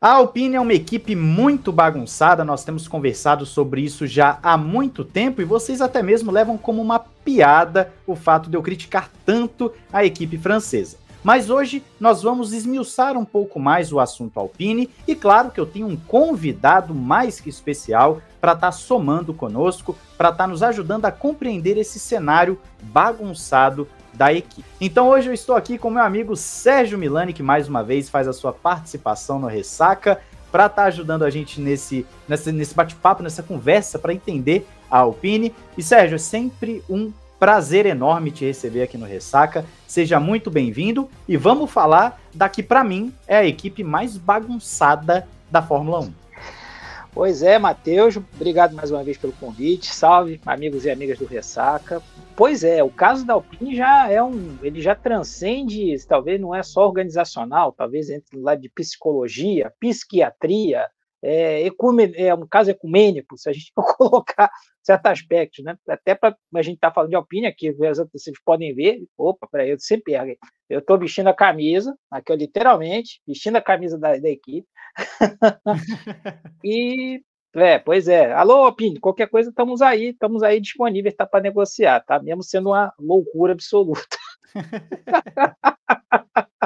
A Alpine é uma equipe muito bagunçada, nós temos conversado sobre isso já há muito tempo e vocês até mesmo levam como uma piada o fato de eu criticar tanto a equipe francesa. Mas hoje nós vamos esmiuçar um pouco mais o assunto Alpine e claro que eu tenho um convidado mais que especial para estar tá somando conosco, para estar tá nos ajudando a compreender esse cenário bagunçado da equipe. Então hoje eu estou aqui com meu amigo Sérgio Milani, que mais uma vez faz a sua participação no Ressaca, para estar tá ajudando a gente nesse, nesse bate-papo, nessa conversa, para entender a Alpine. E Sérgio, é sempre um prazer enorme te receber aqui no Ressaca. Seja muito bem-vindo e vamos falar da que, para mim, é a equipe mais bagunçada da Fórmula 1. Pois é, Matheus, obrigado mais uma vez pelo convite. Salve, amigos e amigas do Ressaca. Pois é, o caso da Alpine já é um, ele já transcende, talvez não é só organizacional, talvez entre lá de psicologia, psiquiatria, é, ecumen, é um caso ecumênico, se a gente for colocar certos aspectos, né? Até para a gente estar tá falando de Alpine aqui, vocês podem ver, opa, peraí, eu sempre erro. Eu estou vestindo a camisa, aqui eu literalmente, vestindo a camisa da, da equipe. e, é, pois é. Alô, Alpine, qualquer coisa estamos aí, estamos aí disponíveis tá, para negociar, tá? Mesmo sendo uma loucura absoluta.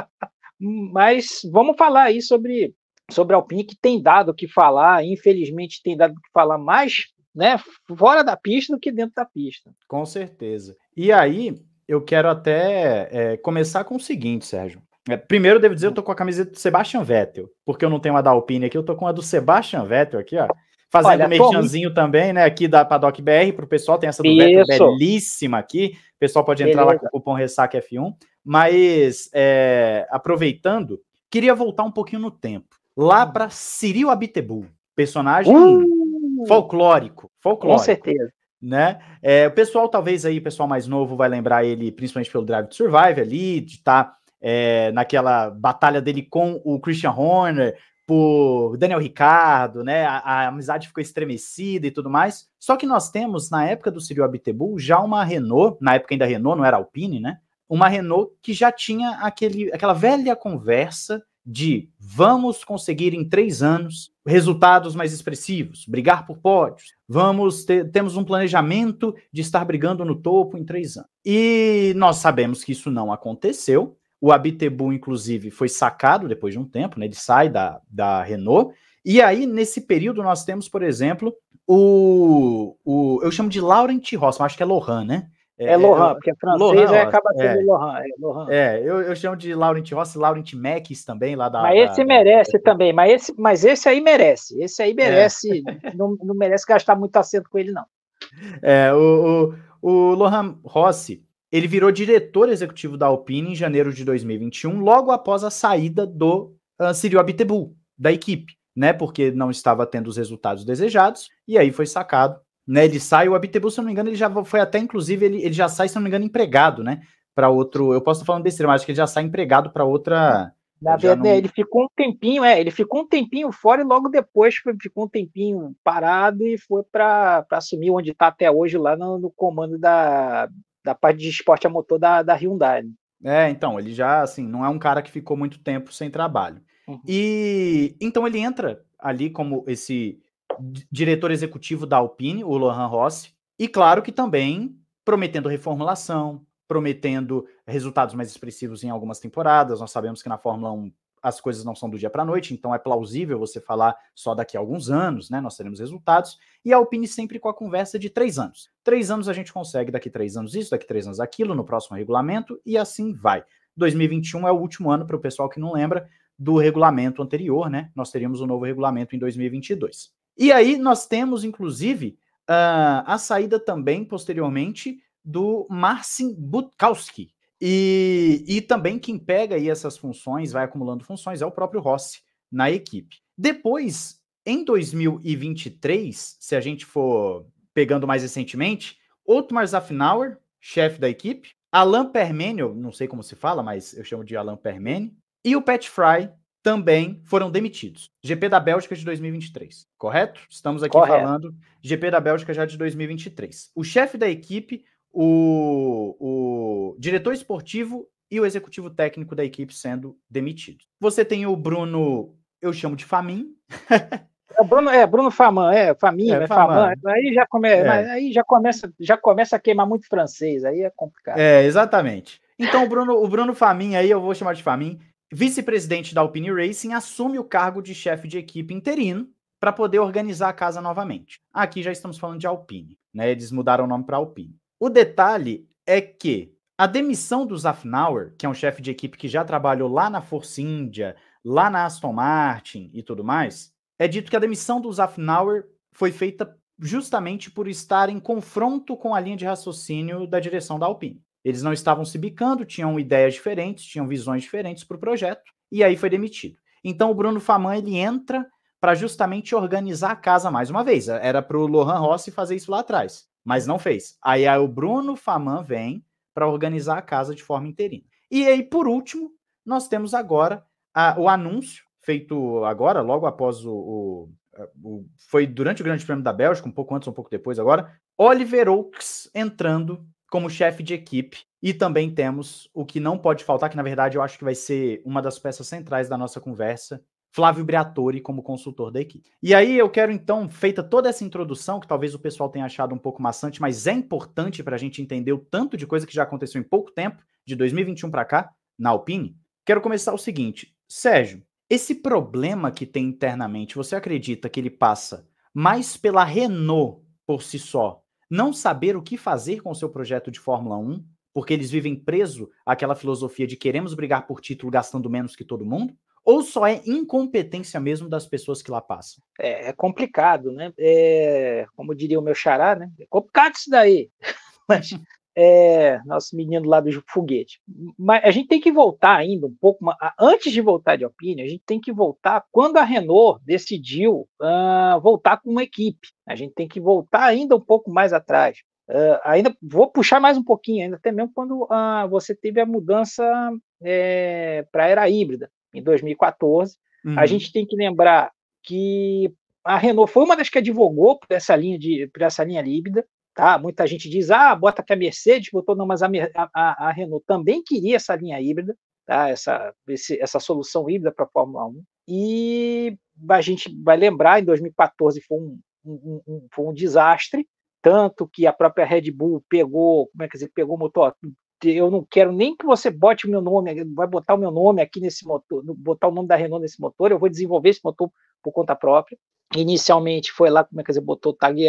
Mas vamos falar aí sobre sobre a Alpine, que tem dado o que falar, infelizmente tem dado o que falar mais né, fora da pista do que dentro da pista. Com certeza. E aí, eu quero até é, começar com o seguinte, Sérgio. É, primeiro, devo dizer, eu tô com a camiseta do Sebastian Vettel, porque eu não tenho a da Alpine aqui, eu tô com a do Sebastian Vettel aqui, ó. Fazendo o merchanzinho como... também, né, aqui da Paddock BR para o pessoal, tem essa do Vettel belíssima aqui, o pessoal pode entrar Beleza. lá com o cupom RESSAC F1, mas é, aproveitando, queria voltar um pouquinho no tempo lá para Ciril Abitebu, personagem uh! folclórico, folclórico. Com certeza. Né? É, o pessoal, talvez aí, o pessoal mais novo vai lembrar ele, principalmente pelo Drive to Survive ali, de estar tá, é, naquela batalha dele com o Christian Horner, por Daniel Ricardo, né? A, a, amizade ficou estremecida e tudo mais. Só que nós temos, na época do Cyril Abitebu, já uma Renault, na época ainda Renault, não era Alpine, né? Uma Renault que já tinha aquele, aquela velha conversa de vamos conseguir em três anos resultados mais expressivos, brigar por pódios, vamos ter, temos um planejamento de estar brigando no topo em três anos. E nós sabemos que isso não aconteceu. O Abitebu, inclusive, foi sacado depois de um tempo, né? ele sai da, da Renault. E aí, nesse período, nós temos, por exemplo, o, o eu chamo de Laurent mas acho que é Lohan, né? É, é, é Lohan, porque é francês Lohan, acaba sendo é, Lohan. É, Lohan. é eu, eu, chamo de Laurent Rossi, Laurent Mackis também, lá da. Mas esse da, merece da... também, mas esse, mas esse aí merece. Esse aí é. merece. É. Não, não merece gastar muito acento com ele, não. É, o, o, o Lohan Rossi, ele virou diretor executivo da Alpine em janeiro de 2021, logo após a saída do uh, Cyril da equipe, né? Porque não estava tendo os resultados desejados, e aí foi sacado né? Ele sai, o Abitibu, se eu não me engano, ele já foi até, inclusive, ele, ele já sai, se eu não me engano, empregado, né? Para outro. Eu posso estar falando desse mas acho que ele já sai empregado para outra. Na verdade, não... É, ele ficou um tempinho, é, ele ficou um tempinho fora e logo depois ficou um tempinho parado e foi para assumir onde está até hoje, lá no, no, comando da, da parte de esporte a motor da, da Hyundai. Né. É, então, ele já, assim, não é um cara que ficou muito tempo sem trabalho. Uhum. E então ele entra ali como esse diretor executivo da Alpine, o Lohan Rossi, e claro que também prometendo reformulação, prometendo resultados mais expressivos em algumas temporadas. Nós sabemos que na Fórmula 1 as coisas não são do dia para a noite, então é plausível você falar só daqui a alguns anos, né? Nós teremos resultados. E a Alpine sempre com a conversa de três anos. Três anos a gente consegue, daqui três anos isso, daqui três anos aquilo, no próximo regulamento, e assim vai. 2021 é o último ano, para o pessoal que não lembra, do regulamento anterior, né? Nós teríamos o um novo regulamento em 2022. E aí nós temos, inclusive, uh, a saída também, posteriormente, do Marcin Butkowski. E, e também quem pega aí essas funções, vai acumulando funções, é o próprio Rossi na equipe. Depois, em 2023, se a gente for pegando mais recentemente, Otmar Zafnauer, chefe da equipe, Alain Permene, eu não sei como se fala, mas eu chamo de Alain Permene, e o Pat Fry, também foram demitidos. GP da Bélgica é de 2023, correto? Estamos aqui correto. falando GP da Bélgica já de 2023. O chefe da equipe, o, o diretor esportivo e o executivo técnico da equipe sendo demitidos. Você tem o Bruno, eu chamo de Famin. É Bruno, é, Bruno Faman, é, famin é, é né? Faman. Aí, já come, é. aí já começa, já começa a queimar muito francês, aí é complicado. É, exatamente. Então, o Bruno, o Bruno Famin, aí eu vou chamar de Famin, vice-presidente da Alpine Racing, assume o cargo de chefe de equipe interino para poder organizar a casa novamente. Aqui já estamos falando de Alpine, né? Eles mudaram o nome para Alpine. O detalhe é que a demissão do Zafnauer, que é um chefe de equipe que já trabalhou lá na Force India, lá na Aston Martin e tudo mais, é dito que a demissão do Zafnauer foi feita justamente por estar em confronto com a linha de raciocínio da direção da Alpine. Eles não estavam se bicando, tinham ideias diferentes, tinham visões diferentes para o projeto, e aí foi demitido. Então o Bruno Faman ele entra para justamente organizar a casa mais uma vez. É, era para o Lohan Rossi fazer isso lá atrás, mas não fez. Aí, aí o Bruno Faman vem para organizar a casa de forma interina. E aí, por último, nós temos agora a, o anúncio, feito agora, logo após o, o, o, Foi durante o Grande Prêmio da Bélgica, um pouco antes, um pouco depois agora. Oliver Oaks entrando como chefe de equipe. E também temos o que não pode faltar, que na verdade eu acho que vai ser uma das peças centrais da nossa conversa, Flávio Briatore como consultor da equipe. E aí eu quero então, feita toda essa introdução, que talvez o pessoal tenha achado um pouco maçante, mas é importante para a gente entender o tanto de coisa que já aconteceu em pouco tempo, de 2021 para cá, na Alpine, quero começar o seguinte. Sérgio, esse problema que tem internamente, você acredita que ele passa mais pela Renault por si só não saber o que fazer com o seu projeto de Fórmula 1, porque eles vivem preso àquela filosofia de queremos brigar por título gastando menos que todo mundo? Ou só é incompetência mesmo das pessoas que lá passam? É, é complicado, né? É, como diria o meu xará, né? É complicado isso daí. Mas, é, nosso menino lá do foguete. Mas a gente tem que voltar ainda um pouco, antes de voltar de Alpine, a gente tem que voltar quando a Renault decidiu uh, voltar com uma equipe. A gente tem que voltar ainda um pouco mais atrás. Uh, ainda vou puxar mais um pouquinho, ainda até mesmo quando uh, você teve a mudança é, para a era híbrida, em 2014. Uhum. A gente tem que lembrar que a Renault foi uma das que advogou por essa linha de por essa linha híbrida. Tá? Muita gente diz, ah, bota que a Mercedes botou, não, mas a, a, a Renault também queria essa linha híbrida, tá? essa, esse, essa solução híbrida para a Fórmula 1. E a gente vai lembrar, em 2014 foi um, um, um, foi um desastre, tanto que a própria Red Bull pegou, como é que dizer, pegou o motor, eu não quero nem que você bote o meu nome, vai botar o meu nome aqui nesse motor, botar o nome da Renault nesse motor, eu vou desenvolver esse motor por conta própria. Inicialmente foi lá, como é que dizer, botou o Tag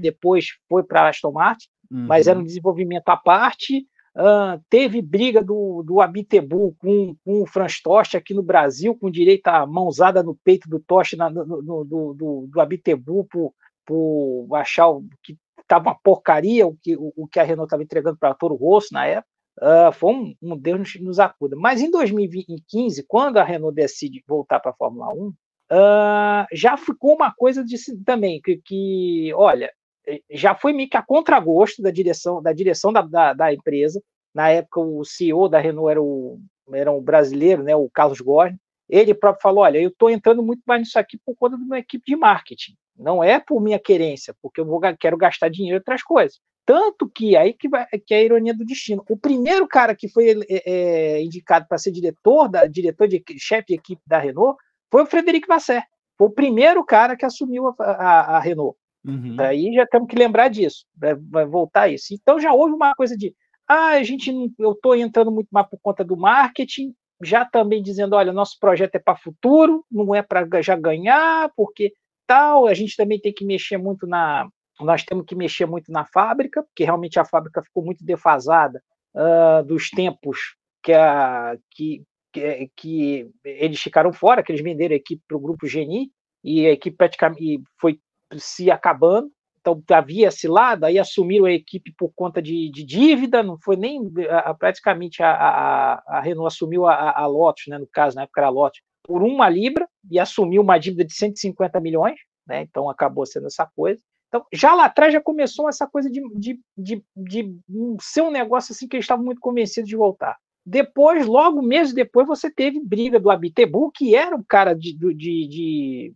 depois foi para Aston Martin, uhum. mas era um uhum. desenvolvimento à parte. Uh, teve briga do, do Abitebu com, com o Franz Toste aqui no Brasil, com direito à mãozada no peito do Toste na, no, no, do, do, do Abitebu por, por achar que estava uma porcaria o que, o, o que a Renault estava entregando para Toro Rosso na época. Uh, foi um, um Deus nos, nos acuda. Mas em 2015, quando a Renault decide voltar para a Fórmula 1, Uh, já ficou uma coisa de, também que, que, olha, eh, já foi meio que a contragosto da direção da direção da, da, da, empresa. Na época, o CEO da Renault era, o, era um brasileiro, né, o Carlos Gorni. Ele próprio falou: Olha, eu estou entrando muito mais nisso aqui por conta da minha equipe de marketing. Não é por minha querência, porque eu vou, quero gastar dinheiro em outras coisas. Tanto que aí que, vai, que é a ironia do destino. O primeiro cara que foi é, indicado para ser diretor da diretor de chefe de equipe da Renault foi o Frederic Vassé. Foi o primeiro cara que assumiu a, a, a Renault. Uhum. Aí já temos que lembrar disso, vai voltar a isso. Então já houve uma coisa de, ah, a gente não, eu estou entrando muito mais por conta do marketing, já também dizendo, olha, nosso projeto é para futuro, não é para já ganhar, porque tal, a gente também tem que mexer muito na, nós temos que mexer muito na fábrica, porque realmente a fábrica ficou muito defasada uh, dos tempos que, a, que, eh, que, eles ficaram fora, que eles venderam a equipe para o grupo Geni, e a equipe praticamente foi se acabando. Então havia esse lado, aí assumiram a equipe por conta de, de dívida, não foi nem a, praticamente a, a, a, Renault assumiu a, a Lotus, né, no caso, na época era a Lotus, por uma libra e assumiu uma dívida de 150 milhões, né, então acabou sendo essa coisa. Então, já lá atrás já começou essa coisa de, de, de, de ser um negócio assim que eles estavam muito convencidos de voltar. Depois, logo meses depois, você teve briga do Abitebu, que era o cara de, de, de,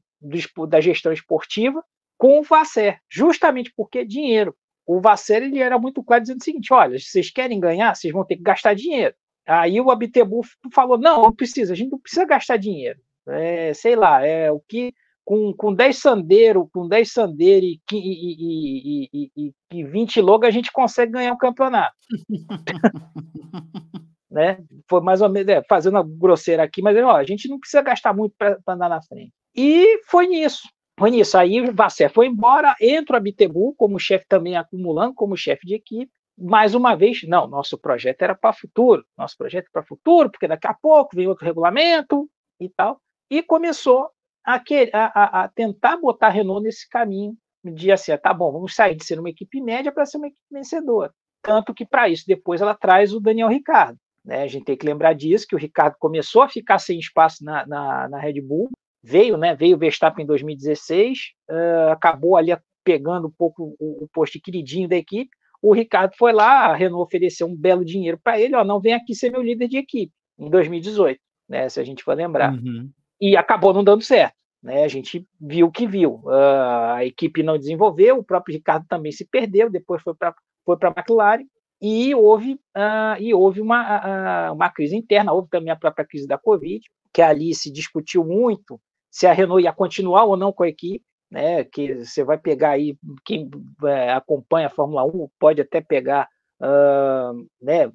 da gestão esportiva, com o Vasser, justamente porque dinheiro. O Vasser ele era muito claro dizendo o seguinte: olha, se vocês querem ganhar, vocês vão ter que gastar dinheiro. Aí o Abitebu falou: não, não precisa, a gente não precisa gastar dinheiro. É, sei lá, é o que com, com 10 sandeiro, com 10 sandeiro e, e, e, e, e 20 logo a gente consegue ganhar o um campeonato. né? Foi mais ou menos, é, fazendo grosseira aqui, mas ó, a gente não precisa gastar muito para andar na frente. E foi nisso. Foi nisso. Aí Vassé foi embora, entra o Abitebu como chefe também acumulando, como chefe de equipe. Mais uma vez, não, nosso projeto era para futuro, nosso projeto é para futuro, porque daqui a pouco vem outro regulamento e tal. E começou a, querer, a, a, a tentar botar a Renault nesse caminho de assim, ah, tá bom, vamos sair de ser uma equipe média para ser uma equipe vencedora. Tanto que, para isso, depois ela traz o Daniel Ricardo, né? A gente tem que lembrar disso, que o Ricardo começou a ficar sem espaço na, na, na Red Bull, veio, né? Veio o Verstappen em 2016, uh, acabou ali pegando um pouco o, o posto queridinho da equipe. O Ricardo foi lá, a Renault ofereceu um belo dinheiro para ele, ó, não vem aqui ser meu líder de equipe em 2018, né? Se a gente for lembrar. Uhum. E acabou não dando certo. Né, a gente viu o que viu. Uh, a equipe não desenvolveu, o próprio Ricardo também se perdeu, depois foi para foi a McLaren e houve, uh, e houve uma, uh, uma crise interna, houve também a própria crise da Covid, que ali se discutiu muito se a Renault ia continuar ou não com a equipe, né, que você vai pegar aí, quem uh, acompanha a Fórmula 1 pode até pegar né,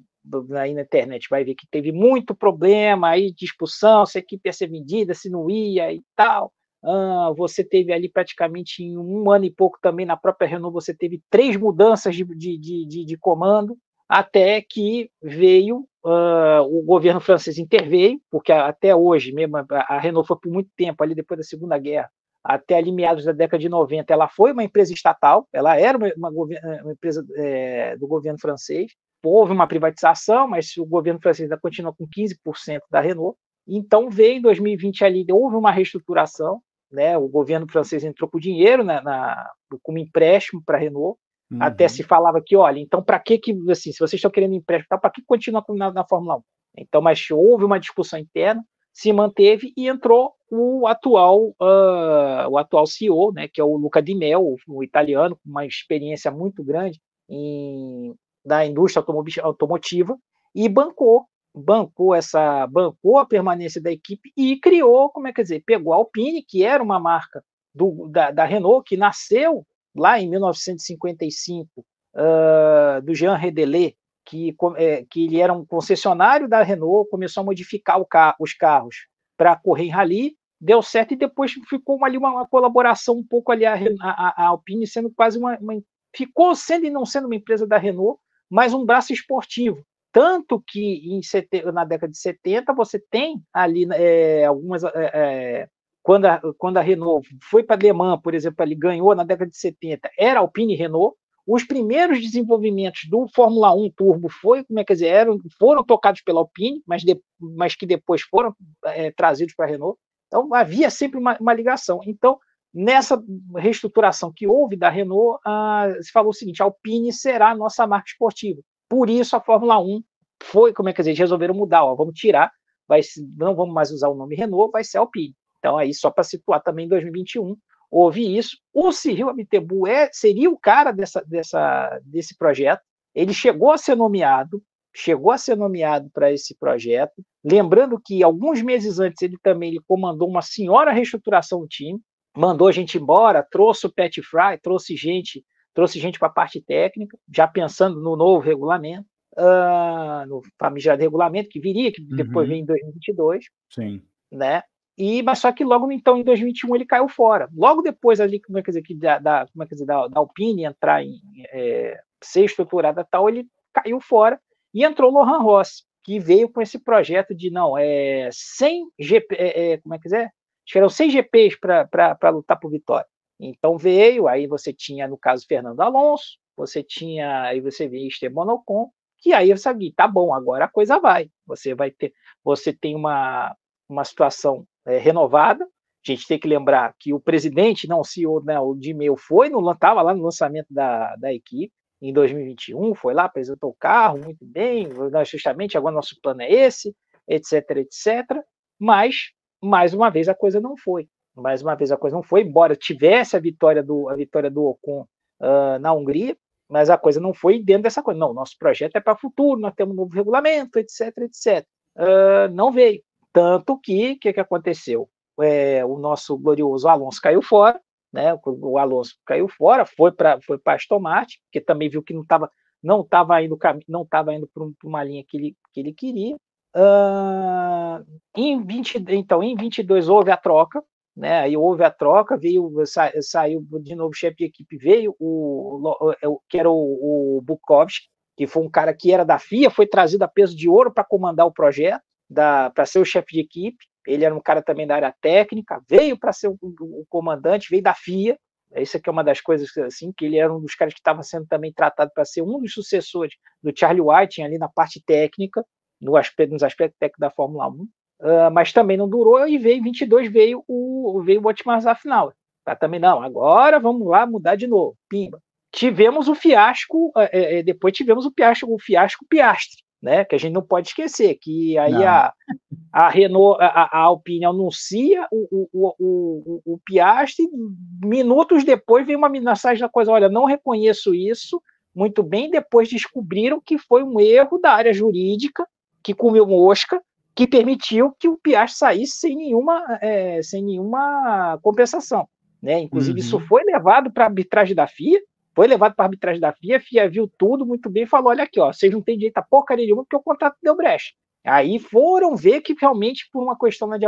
aí na internet, vai ver que teve muito problema aí, discussão, se a equipe ia ser vendida, se não ia e tal, ah, você teve ali praticamente em um ano e pouco também na própria Renault, você teve três mudanças de, de, de, de comando, até que veio uh, o governo francês interveio, porque até hoje mesmo a Renault foi por muito tempo, ali depois da Segunda Guerra, até ali meados da década de 90, ela foi uma empresa estatal, ela era uma, uma, eh, uma empresa é, do governo francês. Houve uma privatização, mas o governo francês ainda continua com 15% da Renault. Então veio em 2020 ali, houve uma reestruturação, né, o governo francês entrou com dinheiro na, na como empréstimo para a Renault. Uhum. Até se falava que, olha, então para que que assim, se vocês estão querendo empréstimo, para que continua na, na Fórmula 1? Então, mas houve uma discussão interna, se manteve e entrou o atual uh, o atual CEO, né, que é o Luca Di Mel, um italiano com uma experiência muito grande em, na indústria automotiva e bancou bancou essa bancou a permanência da equipe e criou, como é que dizer, pegou a Alpine, que era uma marca do, da, da, Renault, que nasceu lá em 1955, uh, do Jean Redelet, que, é, que ele era um concessionário da Renault, começou a modificar car os carros para correr em rally, deu certo e depois ficou ali uma, uma colaboração um pouco ali a, a, a Alpine sendo quase uma, uma, ficou sendo e não sendo uma empresa da Renault, mas um braço esportivo tanto que em na década de 70 você tem ali né, é, algumas. É, é, quando, a, quando a Renault foi para a Alemanha, por exemplo, ali ganhou na década de 70, era Alpine Renault. Os primeiros desenvolvimentos do Fórmula 1 Turbo foi, como é que dizer, eram, foram tocados pela Alpine, mas, de, mas que depois foram é, trazidos para a Renault. Então havia sempre uma, uma ligação. Então nessa reestruturação que houve da Renault, ah, se falou o seguinte: a Alpine será a nossa marca esportiva. Por isso a Fórmula 1 foi, como é que dizer, gente resolveram mudar, ó, vamos tirar, vai, não vamos mais usar o nome Renault, vai ser Alpine. Então aí só para situar também em 2021 houve isso. O Cyril Abitebu é, seria o cara dessa, dessa, desse projeto. Ele chegou a ser nomeado, chegou a ser nomeado para esse projeto. Lembrando que alguns meses antes ele também ele comandou uma senhora reestruturação do time, mandou a gente embora, trouxe o Pat Fry, trouxe gente trouxe gente para a parte técnica, já pensando no novo regulamento, uh, no famigerado regulamento que viria, que uhum. depois vem em 2022. Sim. Né? E, mas só que logo então em 2021 ele caiu fora. Logo depois ali, como é que dizer, da, da, como é que dizer, da, da Alpine entrar em é, ser estruturada tal, ele caiu fora e entrou o Lohan Rossi, que veio com esse projeto de não, é 100 GP, é, é, como é que dizer? Acho que eram 100 GPs para lutar por vitória. Então veio, aí você tinha, no caso, Fernando Alonso, você tinha, aí você vê Esteban Ocon, que aí eu sabia, tá bom, agora a coisa vai. Você vai ter, você tem uma, uma situação é, renovada. A gente tem que lembrar que o presidente, não, o CEO, né, o Dimeu, foi no, estava lá no lançamento da, da equipe em 2021, foi lá, apresentou o carro, muito bem, nós né, justamente agora nosso plano é esse, etc, etc. Mas, mais uma vez, a coisa não foi mais uma vez a coisa não foi, embora tivesse a vitória do, a vitória do Ocon uh, na Hungria, mas a coisa não foi dentro dessa coisa. Não, nosso projeto é para o futuro, nós temos um novo regulamento, etc, etc. Uh, não veio. Tanto que, o que, que aconteceu? É, o nosso glorioso Alonso caiu fora, né? O, Alonso caiu fora, foi para foi para Aston Martin, porque também viu que não estava não estava indo não estava indo para uma linha que ele, que ele queria. Uh, em 20, então, em 22 houve a troca, né? Aí houve a troca, veio, sa, saiu de novo o chefe de equipe, veio o, o é que era o, o Bukowski, que foi um cara que era da FIA, foi trazido a peso de ouro para comandar o projeto, para ser o chefe de equipe. Ele era um cara também da área técnica, veio para ser o, o, comandante, veio da FIA. Isso aqui é uma das coisas assim, que ele era um dos caras que estava sendo também tratado para ser um dos sucessores do Charlie Whiting ali na parte técnica, no aspecto, nos aspectos técnicos da Fórmula 1. Uh, mas também não durou e veio em 22 veio o veio o Otmarzá final. Tá? Também não. Agora vamos lá mudar de novo. Pimba. Tivemos o fiasco, é, é, depois tivemos o fiasco, o fiasco Piastre, né? Que a gente não pode esquecer que aí a, a Renault, a, a Alpine anuncia o, o, o, o, o Piastre, minutos depois vem uma mensagem da coisa, olha, não reconheço isso. Muito bem, depois descobriram que foi um erro da área jurídica que comeu mosca que permitiu que o Piastri saísse sem nenhuma, é, sem nenhuma compensação. Né? Inclusive, uhum. isso foi levado para a arbitragem da FIA, foi levado para a arbitragem da FIA, a FIA viu tudo muito bem e falou: olha aqui, ó, vocês não têm direito a porcaria nenhuma porque o contrato deu brecha. Aí foram ver que realmente, por uma questão de,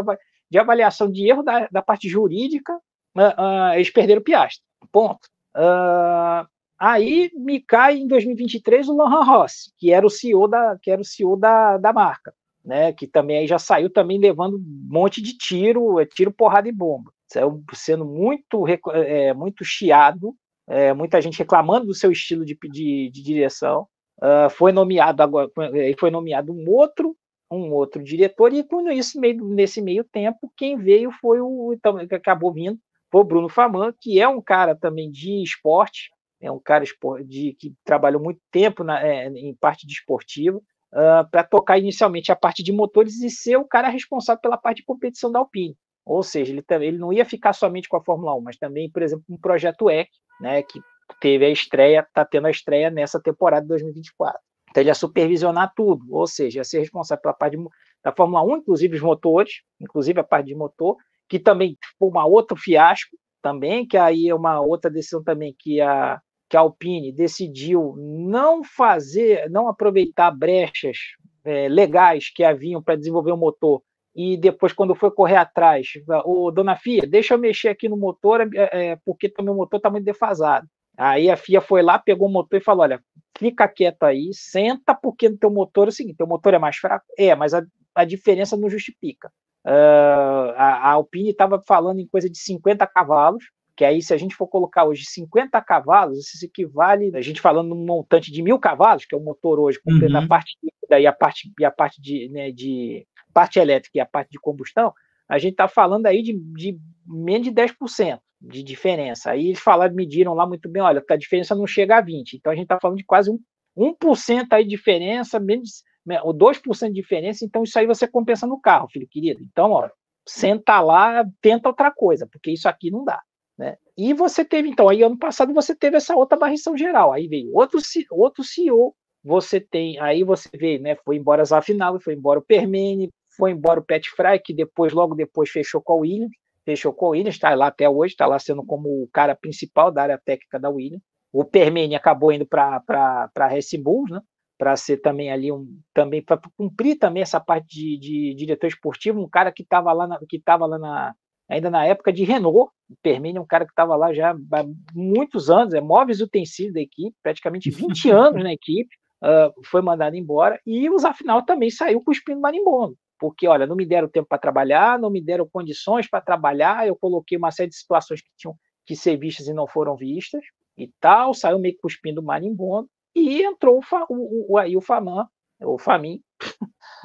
de avaliação de erro da, da parte jurídica, uh, uh, eles perderam o Piastri. Ponto. Uh, aí me cai em 2023 o Lohan Rossi, que era o CEO da, que era o CEO da, da marca né? Que também aí já saiu também levando um monte de tiro, é tiro, porrada e bomba. Saiu sendo muito, é, muito chiado, é, muita gente reclamando do seu estilo de, de, de direção. Uh, foi nomeado agora, é, foi nomeado um outro, um outro diretor, e com isso, meio, nesse meio tempo, quem veio foi o então, acabou vindo, foi o Bruno Faman, que é um cara também de esporte, é um cara de, que trabalhou muito tempo na, é, em parte desportiva, de uh, ah, para tocar inicialmente a parte de motores e ser o cara responsável pela parte de competição da Alpine. Ou seja, ele, ele não ia ficar somente com a Fórmula 1, mas também, por exemplo, com um o projeto EC, né, que teve a estreia, está tendo a estreia nessa temporada de 2024. Então ele ia supervisionar tudo, ou seja, ia ser responsável pela parte de, da Fórmula 1, inclusive os motores, inclusive a parte de motor, que também foi uma outro fiasco também, que aí é uma outra decisão também que a que a Alpine decidiu não fazer, não aproveitar brechas é, legais que haviam para desenvolver o motor e depois quando foi correr atrás, o dona Fia, deixa eu mexer aqui no motor é, é, é porque também tá, o motor está muito defasado. Aí a FIA foi lá, pegou o motor e falou: olha, fica quieto aí, senta, porque no teu motor é o seguinte: teu motor é mais fraco? É, mas a, a diferença não justifica. Uh, a, a, Alpine estava falando em coisa de 50 cavalos, que aí se a gente for colocar hoje 50 cavalos, isso equivale, a gente falando num montante de mil cavalos, que é o motor hoje, comprando uhum. a parte líquida e a parte, e a parte de, né, de parte elétrica e a parte de combustão, a gente está falando aí de, de, menos de 10% de diferença. Aí eles falaram, mediram lá muito bem, olha, tá, a diferença não chega a 20%, então a gente está falando de quase um, 1% aí de diferença, menos né, ou 2% de diferença, então isso aí você compensa no carro, filho querido. Então, ó, senta lá, tenta outra coisa, porque isso aqui não dá. E você teve, então, aí ano passado você teve essa outra barrição geral. Aí veio outro, outro CEO, você tem, aí você vê, né? Foi embora Zafinal, foi embora o Permene, foi embora o Pet Fry, que depois, logo depois, fechou com a Williams, fechou com a Williams, está lá até hoje, está lá sendo como o cara principal da área técnica da Williams. O Permene acabou indo para a Red Bulls né? Para ser também ali um também para cumprir também essa parte de, de, diretor esportivo, um cara que estava lá na, que estava lá na ainda na época de Renault, Permini é um cara que estava lá já há muitos anos, é móveis utensílios da equipe, praticamente 20 anos na equipe, uh, foi mandado embora, e o Zafinal também saiu cuspindo marimbondo, porque, olha, não me deram tempo para trabalhar, não me deram condições para trabalhar, eu coloquei uma série de situações que tinham que ser vistas e não foram vistas, e tal, saiu meio cuspindo marimbondo, e entrou o, o, aí o Faman, ou Famin,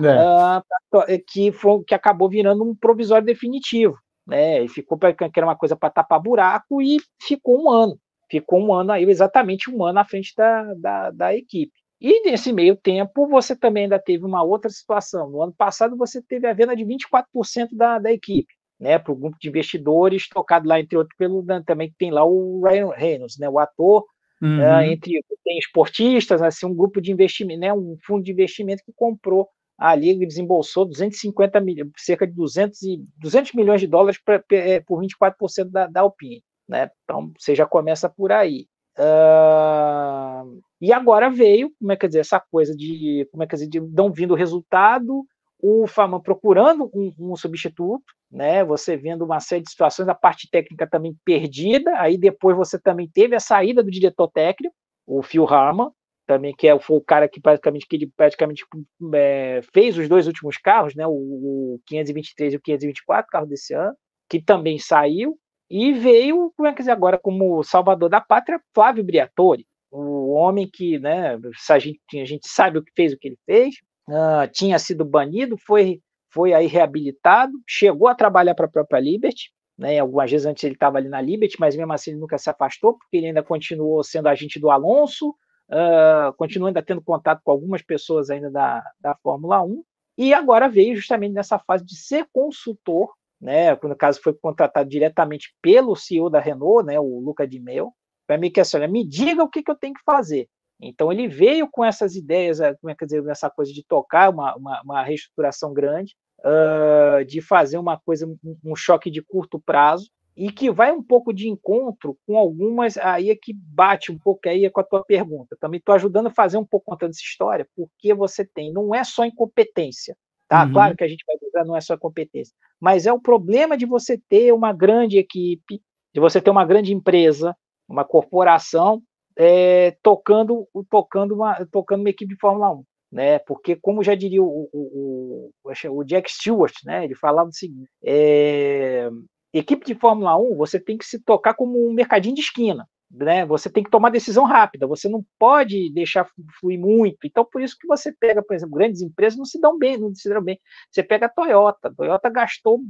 é. uh, que, foi, que acabou virando um provisório definitivo né? E ficou para que era uma coisa para tapar buraco e ficou um ano, ficou um ano aí exatamente um ano à frente da, da, da equipe. E nesse meio tempo você também ainda teve uma outra situação. No ano passado você teve a venda de 24% da, da equipe, né? Para o grupo de investidores tocado lá entre outros pelo né, também que tem lá o Ryan Reynolds, né? O ator uhum. uh, entre tem esportistas, assim um grupo de investimento, né? Um fundo de investimento que comprou a Liga desembolsou 250 milhões, cerca de 200, e, 200 milhões de dólares pra, é, por 24% da, da Alpine. Né? Então, você já começa por aí. Uh, e agora veio, como é que dizer, essa coisa de, como é que dizer, de não vindo o resultado, o Faman procurando um, um, substituto, né? Você vendo uma série de situações, a parte técnica também perdida, aí depois você também teve a saída do diretor técnico, o Phil Harman, também que é, foi o cara que praticamente que ele praticamente é, fez os dois últimos carros, né? O, o 523 e o 524, carro desse ano, que também saiu e veio, como é que dizer agora, como salvador da pátria, Flávio Briatore, o homem que, né? A gente, a gente sabe o que fez, o que ele fez, uh, tinha sido banido, foi foi aí reabilitado, chegou a trabalhar para a própria Liberty, né? Algumas vezes antes ele estava ali na Liberty, mas mesmo assim ele nunca se afastou, porque ele ainda continuou sendo agente do Alonso, uh, ah, continua ainda tendo contato com algumas pessoas ainda da, da Fórmula 1, e agora veio justamente nessa fase de ser consultor, né, no caso foi contratado diretamente pelo CEO da Renault, né, o Luca de Meo, para me questionar, é assim, me diga o que, que eu tenho que fazer. Então ele veio com essas ideias, eh, como é que dizer, essa coisa de tocar uma, uma, uma reestruturação grande, uh, de fazer uma coisa, um choque de curto prazo, e que vai um pouco de encontro com algumas aí é que bate um pouco aí é com a tua pergunta. Também estou ajudando a fazer um pouco conta dessa história, porque você tem, não é só incompetência, tá? Uhum. Claro que a gente vai usar ah, não é só competência, mas é o problema de você ter uma grande equipe, de você ter uma grande empresa, uma corporação é, tocando, tocando uma, tocando uma equipe de Fórmula 1. Né, porque, como já diria o, o, o, o é Jack Stewart, né, ele falava o seguinte: é, Equipe de Fórmula 1, você tem que se tocar como um mercadinho de esquina, né? Você tem que tomar decisão rápida, você não pode deixar fluir muito. Então, por isso que você pega, por exemplo, grandes empresas não se dão bem, não se dão bem. Você pega a Toyota, a Toyota gastou,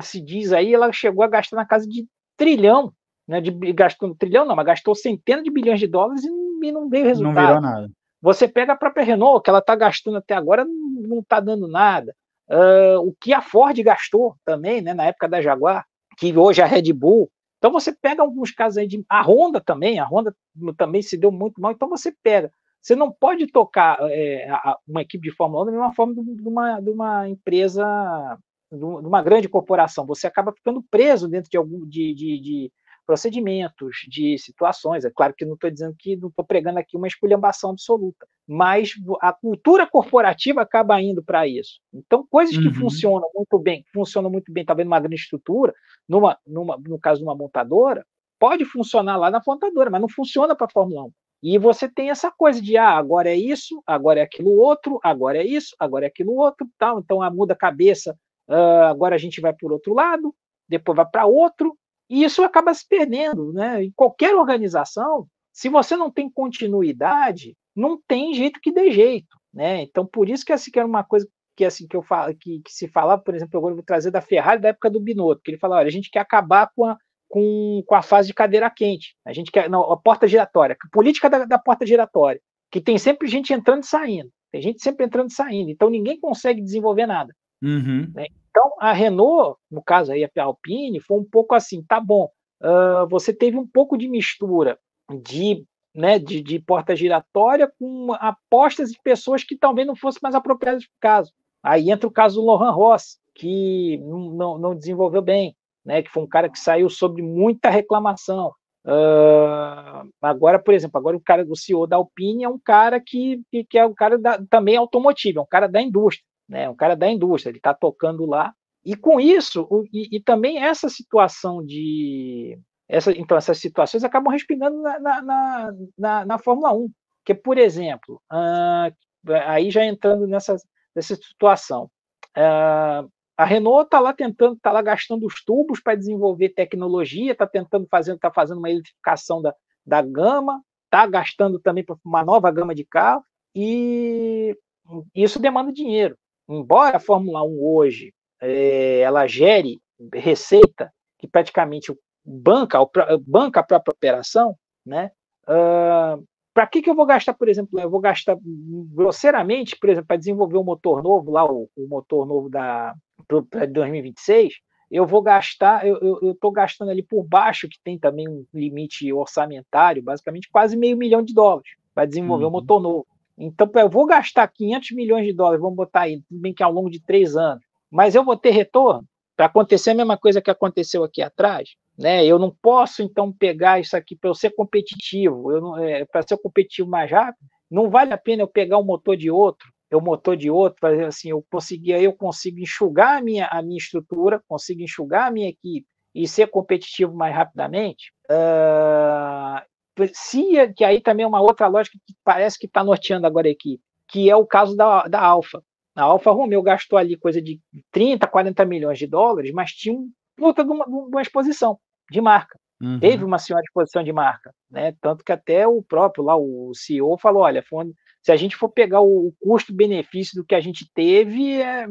se diz aí, ela chegou a gastar na casa de trilhão, né? De, gastou trilhão, não, mas gastou centenas de bilhões de dólares e, e não veio resultado. Não virou nada. Você pega a própria Renault, que ela está gastando até agora, não está dando nada. Uh, o que a Ford gastou também, né, na época da Jaguar, que hoje é a Red Bull. Então você pega alguns casos aí de. A Honda também, a Honda também se deu muito mal, então você pega. Você não pode tocar é, uma equipe de Fórmula 1 da mesma forma de uma, de uma empresa, de uma grande corporação. Você acaba ficando preso dentro de algum de, de, de, procedimentos, de situações. É claro que não estou dizendo que não estou pregando aqui uma esculhambação absoluta, mas a cultura corporativa acaba indo para isso. Então, coisas que uhum. funcionam muito bem, funcionam muito bem, talvez numa grande estrutura, numa, numa, no caso de uma montadora, pode funcionar lá na montadora, mas não funciona para a Fórmula 1. E você tem essa coisa de ah, agora é isso, agora é aquilo outro, agora é isso, agora é aquilo outro, tal. Então a ah, muda a cabeça, ah, agora a gente vai por outro lado, depois vai para outro, e isso acaba se perdendo, né? Em qualquer organização, se você não tem continuidade, não tem jeito que dê jeito, né? Então, por isso que assim que era uma coisa que assim que eu falo, que, que se falava, por exemplo, agora eu vou trazer da Ferrari da época do Binotto, que ele falava, olha, a gente quer acabar com a com, com a fase de cadeira quente. A gente quer não, a porta giratória, a política da, da porta giratória, que tem sempre gente entrando e saindo. Tem gente sempre entrando e saindo. Então ninguém consegue desenvolver nada. Uhum. Né? Então, a Renault, no caso aí a Alpine, foi um pouco assim, tá bom, uh, você teve um pouco de mistura de, né, de, de porta giratória com apostas de pessoas que talvez não fossem mais apropriadas para o caso. Aí entra o caso do Lohan Ross que não, não desenvolveu bem, né, que foi um cara que saiu sobre muita reclamação. Uh, agora, por exemplo, agora o cara do CEO da Alpine é um cara que, que, é um cara da, também automotivo, é um cara da indústria né? um cara da indústria, ele está tocando lá. E com isso, o, e, e, também essa situação de. Essa, então, essas situações acabam respingando na, na, na, na, na Fórmula 1. Porque, por exemplo, uh, aí já entrando nessa, nessa situação, uh, a Renault está lá tentando, está lá gastando os tubos para desenvolver tecnologia, está tentando fazer, está fazendo uma eletrificação da, da gama, está gastando também para uma nova gama de carro, e isso demanda dinheiro embora a Fórmula 1 hoje é, ela gere receita que praticamente banca, banca a própria operação, né? Uh, para que, que eu vou gastar, por exemplo, eu vou gastar grosseiramente, por exemplo, para desenvolver um motor novo lá, o, o motor novo da para 2026, eu vou gastar, eu estou gastando ali por baixo, que tem também um limite orçamentário, basicamente quase meio milhão de dólares para desenvolver uhum. um motor novo. Então, eu vou gastar 500 milhões de dólares, vamos botar aí, tudo bem que ao longo de três anos, mas eu vou ter retorno? Para acontecer a mesma coisa que aconteceu aqui atrás, né? Eu não posso então pegar isso aqui para eu ser competitivo. É, para ser competitivo mais rápido, não vale a pena eu pegar um motor de outro, eu é motor de outro, fazer assim, eu consegui, eu consigo enxugar a minha, a minha estrutura, consigo enxugar a minha equipe e ser competitivo mais rapidamente. Uh, se, é, que aí também é uma outra lógica que parece que está norteando agora a equipe, que é o caso da, da Alfa. A Alfa Romeo gastou ali coisa de 30, 40 milhões de dólares, mas tinha um puta de uma, de uma exposição de marca. Uhum. Teve uma senhora exposição de marca, né? Tanto que até o próprio lá, o CEO, falou: olha, se a gente for pegar o, custo-benefício do que a gente teve, é,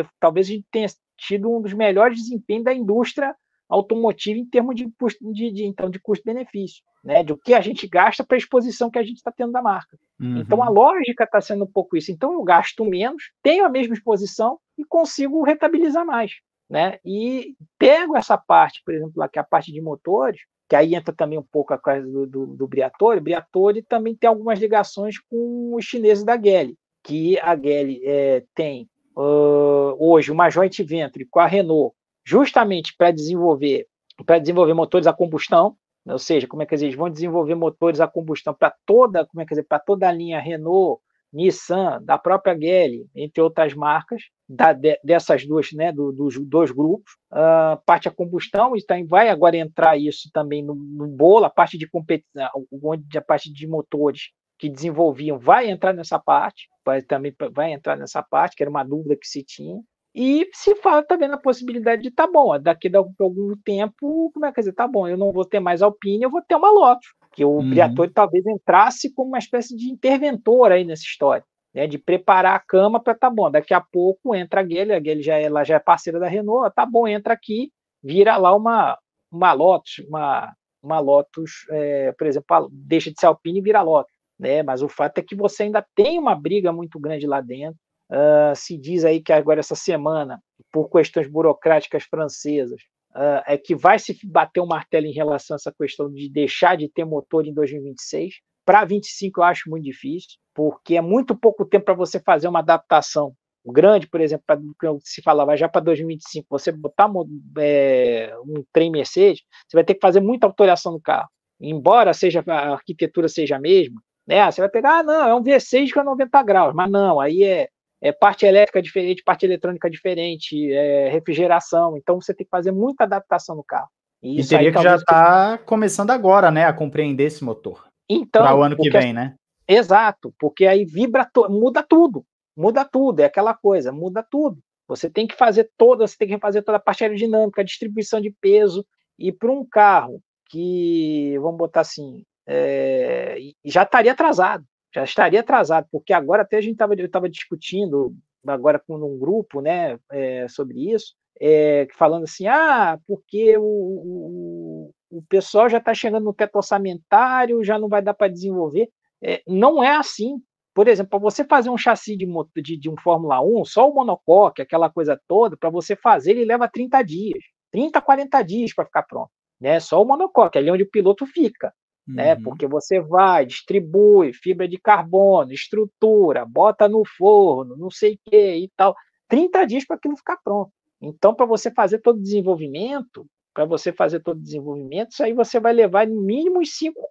é, talvez a gente tenha tido um dos melhores desempenhos da indústria automotiva em termos de, de, de então, de custo-benefício, né? Do que a gente gasta para a exposição que a gente está tendo da marca. Uhum. Então a lógica está sendo um pouco isso. Então eu gasto menos, tenho a mesma exposição e consigo rentabilizar mais. Né? E pego essa parte, por exemplo, lá, que é a parte de motores, que aí entra também um pouco a coisa do, do, do Briatore. O Briatore também tem algumas ligações com os chineses da Geli, que a Geli é, eh, tem uh, hoje uma joint venture com a Renault justamente para desenvolver para desenvolver motores a combustão, né, ou seja, como é que eles vão desenvolver motores a combustão para toda, como é que para toda a linha Renault, Nissan, da própria Gale, entre outras marcas, da, de, dessas duas, né, do, dos dois grupos, uh, parte a combustão, e então vai agora entrar isso também no, no bolo, a parte de competição, ah, onde a parte de motores que desenvolviam vai entrar nessa parte, vai, também vai entrar nessa parte, que era uma dúvida que se tinha, e se fala também na possibilidade de, tá bom, daqui a algum tempo, como é que dizer, tá bom, eu não vou ter mais Alpine, eu vou ter uma Lotus, que o uhum. Briatore talvez entrasse como uma espécie de interventor aí nessa história, né, de preparar a cama para, tá bom, daqui a pouco entra a Gale, a Gale já, é, ela já é parceira da Renault, tá bom, entra aqui, vira lá uma, uma Lotus, uma, uma Lotus, é, por exemplo, deixa de ser Alpine e vira Lotus, né, mas o fato é que você ainda tem uma briga muito grande lá dentro, ah, se diz aí que agora essa semana, por questões burocráticas francesas, uh, é que vai se bater o um martelo em relação a essa questão de deixar de ter motor em 2026. Para 25 eu acho muito difícil, porque é muito pouco tempo para você fazer uma adaptação grande, por exemplo, para se falava ah, já para 2025, você botar é, um trem Mercedes, você vai ter que fazer muita autorização no carro. Embora seja a arquitetura seja a mesma, né? Você vai pegar, ah, não, é um V6 com 90 graus, mas não, aí é é, parte elétrica diferente, parte eletrônica diferente, é, refrigeração. Então você tem que fazer muita adaptação no carro. E, e teria aí, que já está que... começando agora, né, a compreender esse motor. Então, para o ano que vem, né? Exato, porque aí vibra, to... muda tudo, muda tudo, é aquela coisa, muda tudo. Você tem que fazer toda, você tem que fazer toda a parte aerodinâmica, a distribuição de peso e para um carro que, vamos botar assim, é, já estaria atrasado já estaria atrasado, porque agora até a gente estava tava discutindo agora com um grupo né, é, sobre isso, é, falando assim, ah, porque o, o, o pessoal já está chegando no teto orçamentário, já não vai dar para desenvolver. É, não é assim. Por exemplo, para você fazer um chassi de, moto, de, de um Fórmula 1, só o monocoque, aquela coisa toda, para você fazer, ele leva 30 dias, 30, 40 dias para ficar pronto. Né? Só o monocoque, ali é onde o piloto fica. Né, uhum. né? Porque você vai, distribui fibra de carbono, estrutura, bota no forno, não sei o que e tal. 30 dias para aquilo ficar pronto. Então, para você fazer todo o desenvolvimento, para você fazer todo o desenvolvimento, isso aí você vai levar no mínimo uns cinco,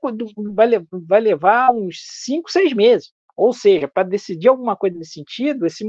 vai, levar uns 5, 6 meses. Ou seja, para decidir alguma coisa nesse sentido, esse,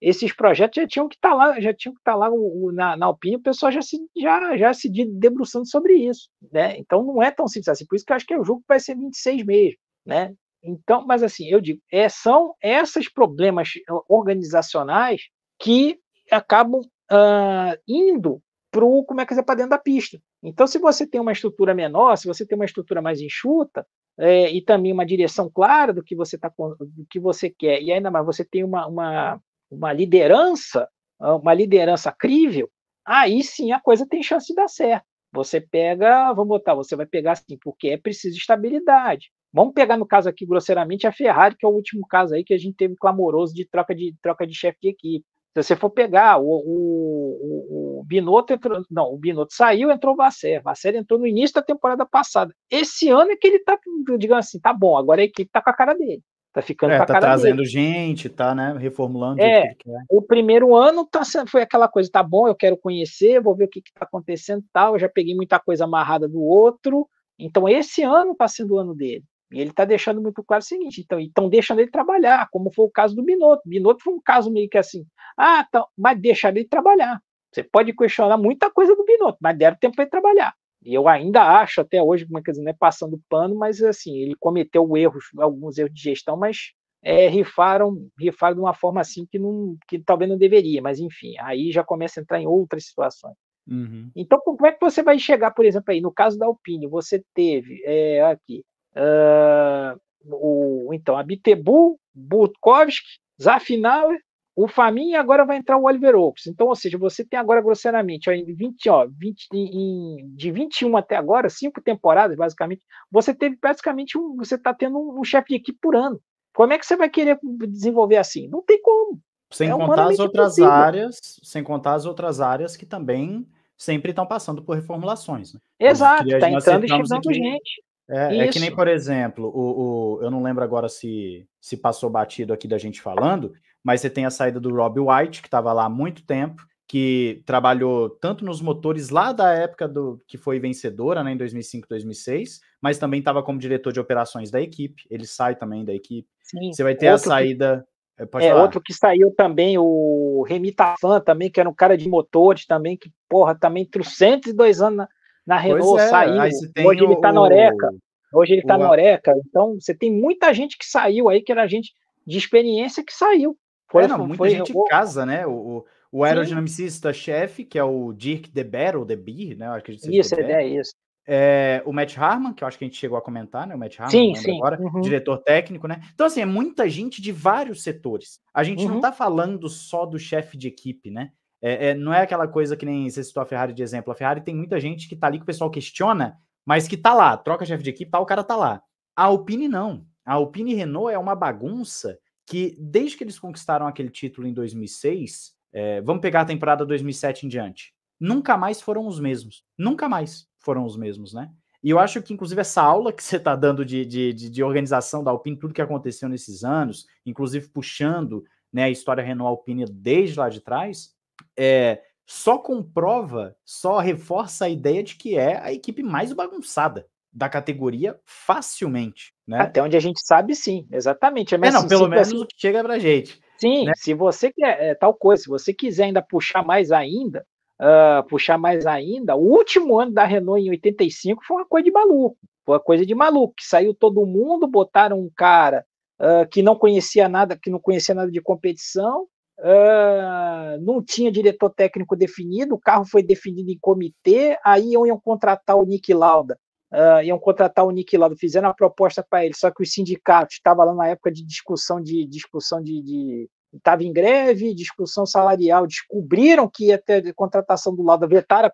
esses projetos já tinham que estar tá lá, já tinham que estar tá lá o, o, na, na Alpine, o pessoal já se, já, já se debruçando sobre isso, né? Então não é tão simples assim, por isso que eu acho que é o jogo que vai ser 26 mesmo, né? Então, mas assim, eu digo, é, são esses problemas eh, organizacionais que acabam uh, indo para como é que é para dentro da pista. Então, se você tem uma estrutura menor, se você tem uma estrutura mais enxuta, é, e também uma direção clara do que você tá, do que você quer, e ainda mais você tem uma, uma uma liderança, ah, uma liderança crível, aí sim a coisa tem chance de dar certo. Você pega, vamos botar, você vai pegar assim, porque é preciso estabilidade. Vamos pegar no caso aqui grosseiramente a Ferrari, que é o último caso aí que a gente teve clamoroso de troca de troca de chefe de equipe. Se você for pegar o, o, o, Binotto entrou, não, o Binotto saiu, entrou o Vasser. Vasser entrou no início da temporada passada. Esse ano é que ele tá, digamos assim, tá bom, agora a equipe tá com a cara dele. Tá ficando é, tá trazendo dele. gente, tá, né? Reformulando. É, que o primeiro ano tá, foi aquela coisa, tá bom, eu quero conhecer, vou ver o que, que tá acontecendo tal. Eu já peguei muita coisa amarrada do outro. Então, esse ano tá sendo o ano dele. E ele tá deixando muito claro o seguinte, então, então deixando ele trabalhar, como foi o caso do Binotto. Binotto foi um caso meio que assim, ah, tá, mas deixaram ele trabalhar. Você pode questionar muita coisa do Binotto, mas deram tempo para ele trabalhar. E eu ainda acho até hoje, como é que dizer, não é passando pano, mas assim, ele cometeu erros, alguns erros de gestão, mas é, rifaram, rifaram de uma forma assim que, não, que talvez não deveria, mas enfim, aí já começa a entrar em outras situações. Uhum. Então, como é que você vai chegar, por exemplo, aí, no caso da Alpine, você teve é, aqui uh, o, então, a Bitebu, Butkowski, Zafinauer o Faminha agora vai entrar o Oliver Oaks. Então, ou seja, você tem agora grosseiramente, ó, em 20, ó, 20, em, de 21 até agora, cinco temporadas, basicamente, você teve praticamente um. Você está tendo um, um chefe de equipe por ano. Como é que você vai querer desenvolver assim? Não tem como. Sem é contar as outras possível. áreas, sem contar as outras áreas que também sempre estão passando por reformulações. Né? Exato, está entrando e chegando gente. É, é, que nem, por exemplo, o, o, eu não lembro agora se, se passou batido aqui da gente falando, mas você tem a saída do Rob White, que estava lá há muito tempo, que trabalhou tanto nos motores lá da época do que foi vencedora, né, em 2005, 2006, mas também estava como diretor de operações da equipe. Ele sai também da equipe. Sim, você vai ter a saída. Que, é, é, falar. outro que saiu também, o Remy Tafan, também, que era um cara de motores também, que, porra, também trouxe dois anos na, na Renault, é, saiu. Hoje ele está na Oreca. Hoje ele está na Oreca. Então, você tem muita gente que saiu aí, que era gente de experiência que saiu. Foi, é, não, foi, muita foi, gente eu... casa, né? O, o, o aerodinamicista-chefe, que é o Dirk De Beer, ou De Beer, né? Eu acho que isso, é, isso. É, o Matt Harmon, que eu acho que a gente chegou a comentar, né? O Matt Harmon, sim, sim. agora, uhum. diretor técnico, né? Então, assim, é muita gente de vários setores. A gente uhum. não tá falando só do chefe de equipe, né? É, é, não é aquela coisa que nem você citou a Ferrari de exemplo. A Ferrari tem muita gente que tá ali que o pessoal questiona, mas que tá lá, troca chefe de equipe, tá, o cara tá lá. A Alpine não. A Alpine Renault é uma bagunça que desde que eles conquistaram aquele título em 2006, é, vamos pegar a temporada 2007 em diante, nunca mais foram os mesmos. Nunca mais foram os mesmos, né? E eu acho que, inclusive, essa aula que você está dando de, de, de, organização da Alpine, tudo que aconteceu nesses anos, inclusive puxando né, a história Renault Alpine desde lá de trás, é, só comprova, só reforça a ideia de que é a equipe mais bagunçada da categoria facilmente, né? Até onde a gente sabe, sim, exatamente. É, mas, é, não, pelo menos o assim. que chega pra gente. Sim, né? se você quer é, tal coisa, se você quiser ainda puxar mais ainda, uh, puxar mais ainda, o último ano da Renault em 85 foi uma coisa de maluco, foi uma coisa de maluco, que saiu todo mundo, botaram um cara uh, que não conhecia nada, que não conhecia nada de competição, Uh, não tinha diretor técnico definido, o carro foi definido em comitê, aí iam contratar o Nick Lauda, uh, iam contratar o Nick Lauda, fizeram a proposta para ele, só que os sindicatos estavam lá na época de discussão de discussão de estava em greve, discussão salarial, descobriram que ia ter contratação do da vetara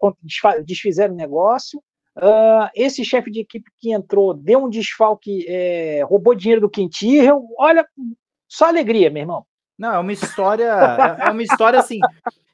desfizeram o negócio. Uh, esse chefe de equipe que entrou deu um desfalque, é, roubou dinheiro do Quintirro. Olha, só alegria, meu irmão. Não, é uma história, é, é uma história assim.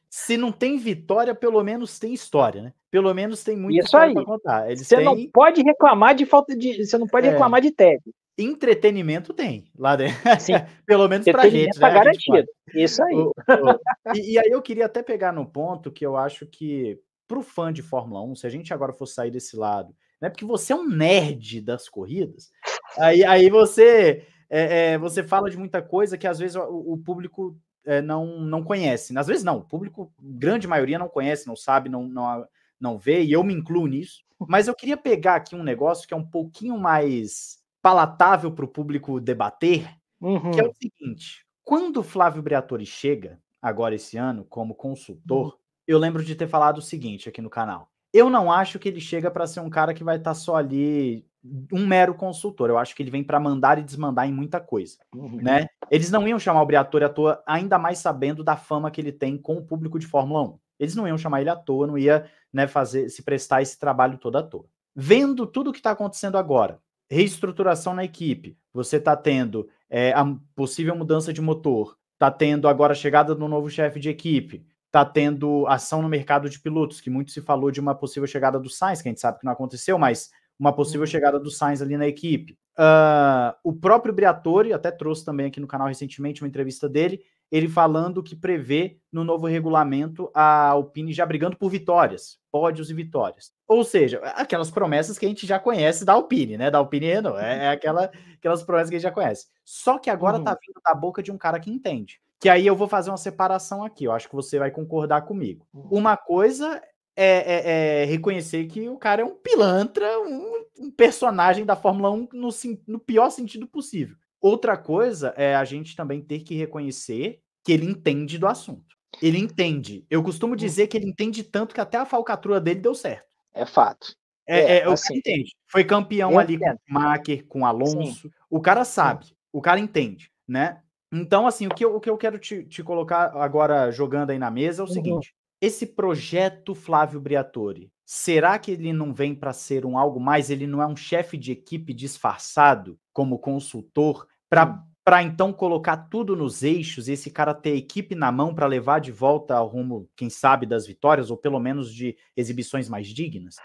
Se não tem vitória, pelo menos tem história, né? pelo menos tem muita é Isso história contar. Eles você têm... não pode reclamar de falta de. Você não pode é. reclamar de tédio. Entretenimento tem lá dentro. Sim. pelo menos para gente, tá né? garantido. Gente Isso aí. O, o... E, e, aí eu queria até pegar no ponto que eu acho que para o fã de Fórmula 1, se a gente agora for sair desse lado, né? Porque você é um nerd das corridas. Aí, aí você é, é, você fala de muita coisa que às vezes o, o público é, não, não conhece. Às vezes não, o público, grande maioria, não conhece, não sabe, não, não, não vê, e eu me incluo nisso. Mas eu queria pegar aqui um negócio que é um pouquinho mais palatável para o público debater, uhum. que é o seguinte: quando o Flávio Briatore chega, agora esse ano, como consultor, uhum. eu lembro de ter falado o seguinte aqui no canal. Eu não acho que ele chega para ser um cara que vai estar tá só ali um mero consultor. Eu acho que ele vem para mandar e desmandar em muita coisa, uhum. né? Eles não iam chamar o Briatore à toa, ainda mais sabendo da fama que ele tem com o público de Fórmula 1. Eles não iam chamar ele à toa, não ia né, fazer se prestar esse trabalho todo à toa. Vendo tudo o que está acontecendo agora, reestruturação na equipe, você está tendo é, a possível mudança de motor, está tendo agora a chegada do novo chefe de equipe, está tendo ação no mercado de pilotos, que muito se falou de uma possível chegada do Sainz, que a gente sabe que não aconteceu, mas uma possível uhum. chegada do Sainz ali na equipe. Uh, o próprio Briatore até trouxe também aqui no canal recentemente uma entrevista dele, ele falando que prevê no novo regulamento a Alpine já brigando por vitórias, pódios e vitórias. Ou seja, aquelas promessas que a gente já conhece da Alpine, né? Da Alpine não, é, é aquela, aquelas promessas que a gente já conhece. Só que agora tá uhum. tá vindo da boca de um cara que entende. Que aí eu vou fazer uma separação aqui, eu acho que você vai concordar comigo. Uhum. Uma coisa é, é, é, reconhecer que o cara é um pilantra, um, um personagem da Fórmula 1 no, no, pior sentido possível. Outra coisa é a gente também ter que reconhecer que ele entende do assunto. Ele entende. Eu costumo uhum. dizer que ele entende tanto que até a falcatrua dele deu certo. É fato. É, é, é assim, o entende. Foi campeão ali com o Macker, com o Alonso. Sim. O cara sabe, Sim. o cara entende, né? Então, assim, o que eu, o que eu quero te, te, colocar agora jogando aí na mesa é o uhum. seguinte: esse projeto Flávio Briatore, será que ele não vem para ser um algo mais? Ele não é um chefe de equipe disfarçado como consultor para para então colocar tudo nos eixos, esse cara ter equipe na mão para levar de volta ao rumo, quem sabe, das vitórias ou pelo menos de exibições mais dignas?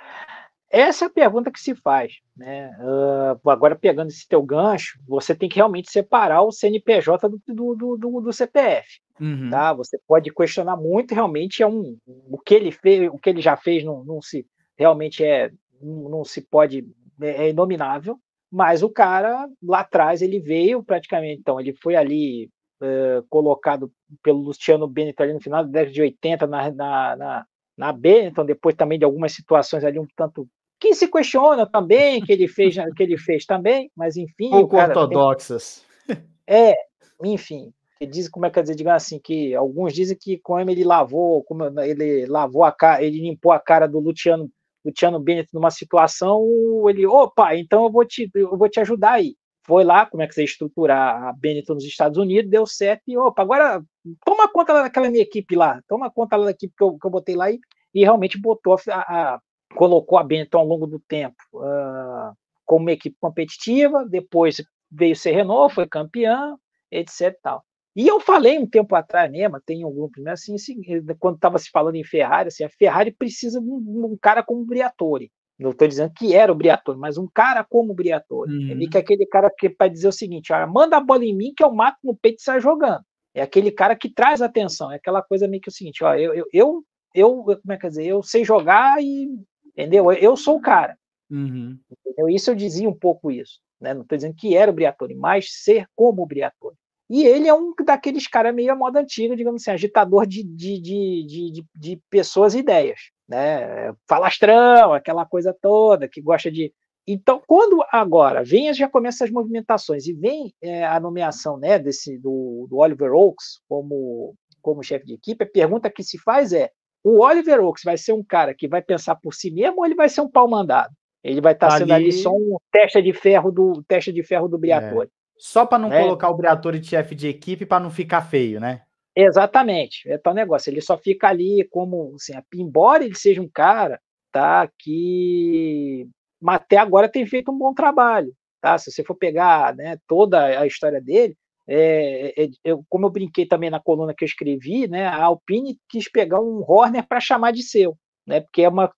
Essa é a pergunta que se faz. Né? Uh, agora, pegando esse teu gancho, você tem que realmente separar o CNPJ do, do, do, do CPF. Uhum. Tá? Você pode questionar muito, realmente é um o que ele fez, o que ele já fez não, não se realmente é não se pode é, é inominável, mas o cara lá atrás ele veio praticamente, então ele foi ali eh, colocado pelo Luciano Benito ali no final da década de 80 na, na, na, na então depois também de algumas situações ali um tanto que se questiona também, que ele fez, que ele fez também, mas enfim. Pouco ortodoxas. Tem... É, enfim, ele diz, como é que quer dizer, digamos assim, que alguns dizem que Coima ele lavou, como né, ele lavou a cara, ele limpou a cara do Luciano, Luciano Bennett numa situação, ele, opa, então eu vou te, eu vou te ajudar aí. Foi lá, como é que você estruturar a Benetton nos Estados Unidos, deu certo, e opa, agora toma conta daquela minha equipe lá, toma conta da equipe que eu, que eu botei lá e, e realmente botou a, a colocou a Benetton ao longo do tempo uh, como uma equipe competitiva, depois veio ser Renault, foi campeã, etc. Tal. E eu falei um tempo atrás mesmo, tem algum grupo, assim, assim, quando estava se falando em Ferrari, assim, a Ferrari precisa de um, um cara como o Briatore. Não estou dizendo que era o Briatore, mas um cara como o Briatore. É uhum. Ele que é aquele cara que para dizer o seguinte: olha, manda a bola em mim que eu mato no peito e sai jogando. É aquele cara que traz atenção, é aquela coisa meio que o seguinte: ó, eu, eu, eu, eu, como é que dizer, eu sei jogar e. Entendeu? Eu sou o cara. Uhum. Entendeu? Isso eu dizia um pouco isso. Né? Não estou dizendo que era o Briatore, mas ser como o Briatore. E ele é um daqueles caras meio à moda antiga, digamos assim, agitador de, de, de, de, de pessoas e ideias. Né? Falastrão, aquela coisa toda, que gosta de. Então, quando agora vem, já começam as movimentações e vem é, a nomeação né, desse, do, do Oliver Oaks como, como chefe de equipe, a pergunta que se faz é: o Oliver Oaks vai ser um cara que vai pensar por si mesmo ou ele vai ser um pau mandado? Ele vai tá estar ali... sendo ali só um teste de ferro do teste de ferro do é. Briatore. Só para não né? colocar o Briatore de chefe de equipe para não ficar feio, né? Exatamente, é tal negócio. Ele só fica ali como, assim, embora ele seja um cara, tá, que mas até agora tem feito um bom trabalho, tá? Se você for pegar, né, toda a história dele, é, é, é eu, como eu brinquei também na coluna que eu escrevi, né, a Alpine quis pegar um Horner para chamar de seu, né, porque é uma,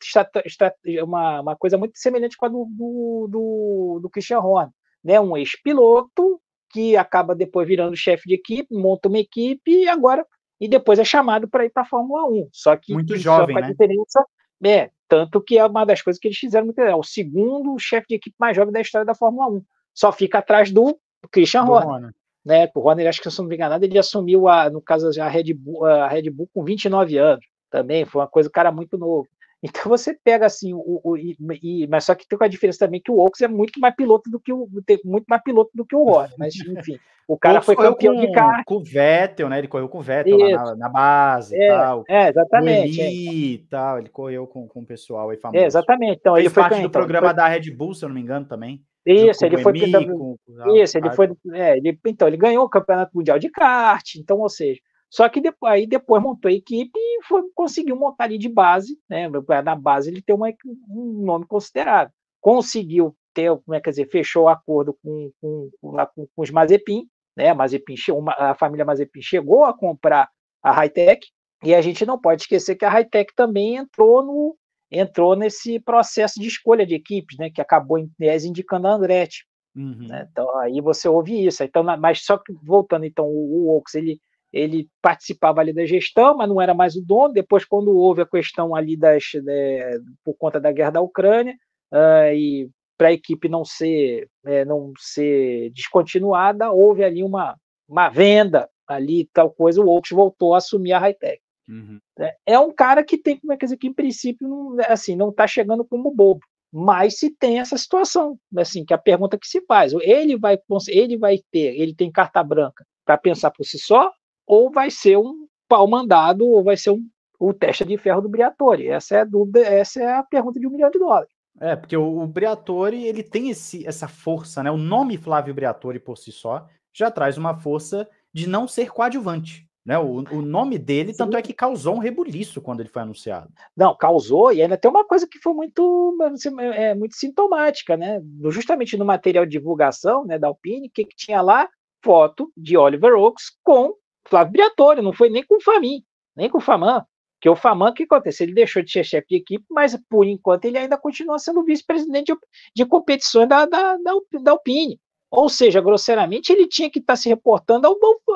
é uma, uma coisa muito semelhante com a do, do, do, do Christian Horner né, um ex-piloto que acaba depois virando chefe de equipe, monta uma equipe e agora e depois é chamado para ir para a Fórmula 1. Só que muito jovem, né? diferença é tanto que é uma das coisas que eles fizeram muito é o segundo chefe de equipe mais jovem da história da Fórmula 1. Só fica atrás do Christian Horner. Né, o Horner, acho que se não me engano, ele assumiu, a, no caso, a Red, Bull, a Red Bull com 29 anos. Também foi uma coisa, cara, muito novo. Então você pega assim, o, o e, mas só que tem a diferença também que o Oaks é muito mais piloto do que o muito mais piloto do que o Ross, mas enfim, o cara o foi campeão com, de carro. Com o Vettel, né? Ele correu com o Vettel na, na, base é, tal. É, exatamente. É. Eli, é. tal, ele correu com, com o pessoal aí é, famoso. É, exatamente. Então, Fez ele foi parte do então, programa foi... da Red Bull, se eu não me engano, também. Isso, ele foi isso, ele foi, é, ele, então ele ganhou o campeonato mundial de kart, então, ou seja, só que depois, aí depois montou a equipe e foi, conseguiu montar ali de base, né? Na base ele tem uma, um nome considerável. Conseguiu ter, como é que dizer, fechou o acordo com, com, com, com os Mazepin, né? Mazepin, a família Mazepin chegou a comprar a Hightech e a gente não pode esquecer que a Hightech também entrou no entrou nesse processo de escolha de equipes, né? Que acabou em tese indicando a Andretti. Uhum. Né? Então aí você ouve isso. Então, mas só que voltando, então o, o Oaks ele ele participava ali da gestão, mas não era mais o dono. Depois, quando houve a questão ali das, né, por conta da guerra da Ucrânia, uh, e para a equipe não ser, é, não ser descontinuada, houve ali uma, uma venda ali, tal coisa, o Oaks voltou a assumir a high-tech. Uhum. É, é um cara que tem, como é que, que em princípio, não, assim, não está chegando como bobo mas se tem essa situação, assim, que é a pergunta que se faz, ele vai ele vai ter, ele tem carta branca para pensar por si só ou vai ser um pau mandado, ou vai ser um, o teste de ferro do Briatore. Essa é a dúvida, essa é a pergunta de um milhão de dólares. É, porque o, o Briatore, ele tem esse, essa força, né? O nome Flávio Briatore por si só já traz uma força de não ser coadjuvante. Né? O, o nome dele, Sim. tanto é que causou um rebuliço quando ele foi anunciado. Não, causou, e ainda tem uma coisa que foi muito, é, é, muito sintomática, né? Justamente no material de divulgação né, da Alpine, o que, que tinha lá? Foto de Oliver Oaks com Flávio Briatore, não foi nem com o Famin, nem com o Faman. Porque o Faman, o que aconteceu? Ele deixou de ser chefe de equipe, mas por enquanto ele ainda continua sendo vice-presidente de, de, competições da, da, da, da Alpine. Ou seja, grosseiramente, ele tinha que estar se reportando ao,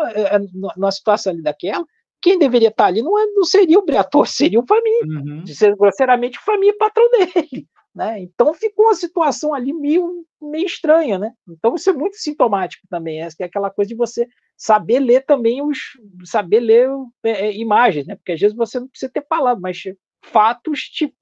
eh, eh, numa situação ali daquela. Quem deveria estar ali não, é, não seria o Briatore, seria o Famin. Uhum. Grosseiramente, o Famin é patrão dele. Né? Então ficou uma situação ali meio, meio estranha, né? Então isso é muito sintomático também, é, é aquela coisa de você saber ler também os, saber ler é, é, imagens, né? Porque às vezes você não precisa ter palavras, mas fatos te,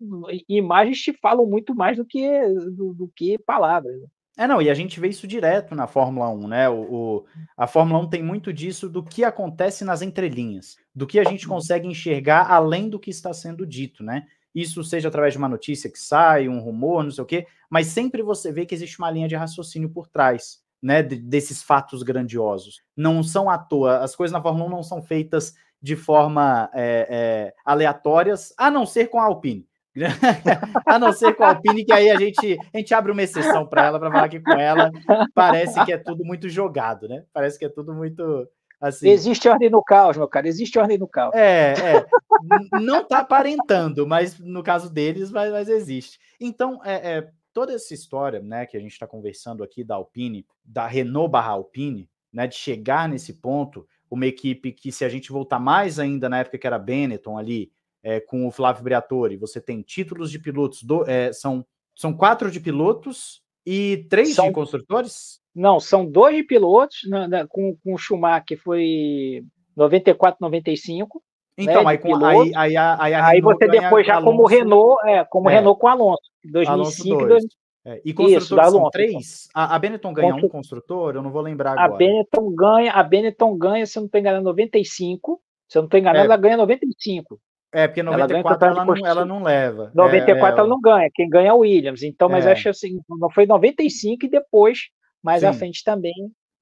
imagens te falam muito mais do que do, do que palavras. Né? É, não, e a gente vê isso direto na Fórmula 1, né? O, o, a Fórmula 1 tem muito disso do que acontece nas entrelinhas, do que a gente uhum. consegue enxergar além do que está sendo dito, né? Isso seja através de uma notícia que sai, um rumor, não sei o quê, mas sempre você vê que existe uma linha de raciocínio por trás. Né, desses fatos grandiosos. Não são à toa, as coisas na Fórmula 1 não são feitas de forma é, é, aleatórias, a não ser com a Alpine. a não ser com a Alpine, que aí a gente, a gente abre uma exceção para ela, para falar que com ela parece que é tudo muito jogado, né? Parece que é tudo muito, Assim, existe ordem no caos, meu cara, existe ordem no caos. É, é. não está aparentando, mas no caso deles, mas, mas existe. Então, é, é, toda essa história né, que a gente está conversando aqui da Alpine, da Renault barra Alpine, né, de chegar nesse ponto, uma equipe que, se a gente voltar mais ainda na época que era Benetton ali, é, com o Flávio Briatore, você tem títulos de pilotos, do, é, são, são quatro de pilotos e três são, de construtores? Não, são dois pilotos né, né, com, com o Schumacher, foi 94, 95. Então, né, aí, com, aí, aí, a, aí, a aí você depois já Alonso, como Renault, é, como é, Renault com Alonso, 2005 Alonso é, e construtores Isso, Alonso, são três? Então. A, a Benetton ganha Constru... um construtor? Eu não vou lembrar agora. A Benetton ganha, a Benetton ganha, se eu não estou enganado, 95. Se eu não estou enganado, é. ela ganha 95. É, porque 94 ela, ela, não, ela não leva. 94 é, ela... É, ela não ganha, quem ganha é o Williams. Então, mas é. acho assim, não foi 95 e depois mais Sim. à frente também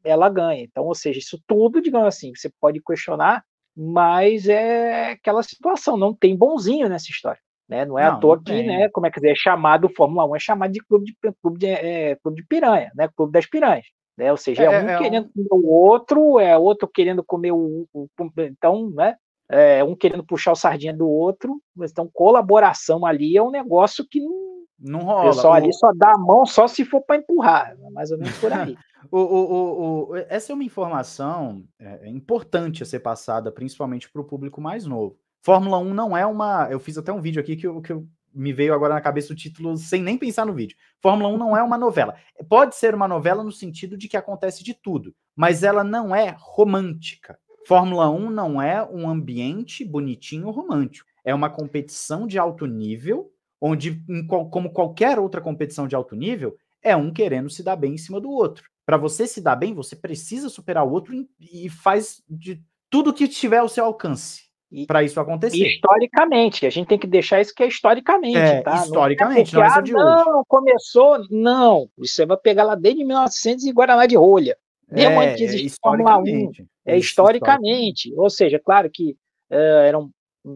ela ganha. Então, ou seja, isso tudo, digamos assim, você pode questionar, mas é aquela situação, não tem bonzinho nessa história. Né? Não é não, à toa que, né, como é que é chamado, Fórmula 1 é chamado de clube de, clube de, é, clube de piranha, né? clube das piranhas. Né? Ou seja, é, é um é, é querendo um... comer o outro, é outro querendo comer o, o, o então, né? É um querendo puxar o sardinha do outro, então colaboração ali é um negócio que não não rola. Pessoal o... ali só dá a mão só se for para empurrar, é mais ou menos por aí. o, o, o, essa é uma informação é, é importante a ser passada, principalmente para o público mais novo. Fórmula 1 não é uma. Eu fiz até um vídeo aqui que que me veio agora na cabeça o título sem nem pensar no vídeo. Fórmula 1 não é uma novela. Pode ser uma novela no sentido de que acontece de tudo, mas ela não é romântica. Fórmula 1 não é um ambiente bonitinho romântico. É uma competição de alto nível onde, qual, como qualquer outra competição de alto nível, é um querendo se dar bem em cima do outro. Para você se dar bem, você precisa superar o outro e faz de tudo que tiver ao seu alcance para isso acontecer. Historicamente, a gente tem que deixar isso que é historicamente, é, tá? Historicamente, não é, porque, não, é ah, não começou, não. Você vai pegar lá desde 1900 e Guaraná de rolha. Mesmo é, antes de é Fórmula 1. É, é historicamente. Ou seja, claro que uh, eram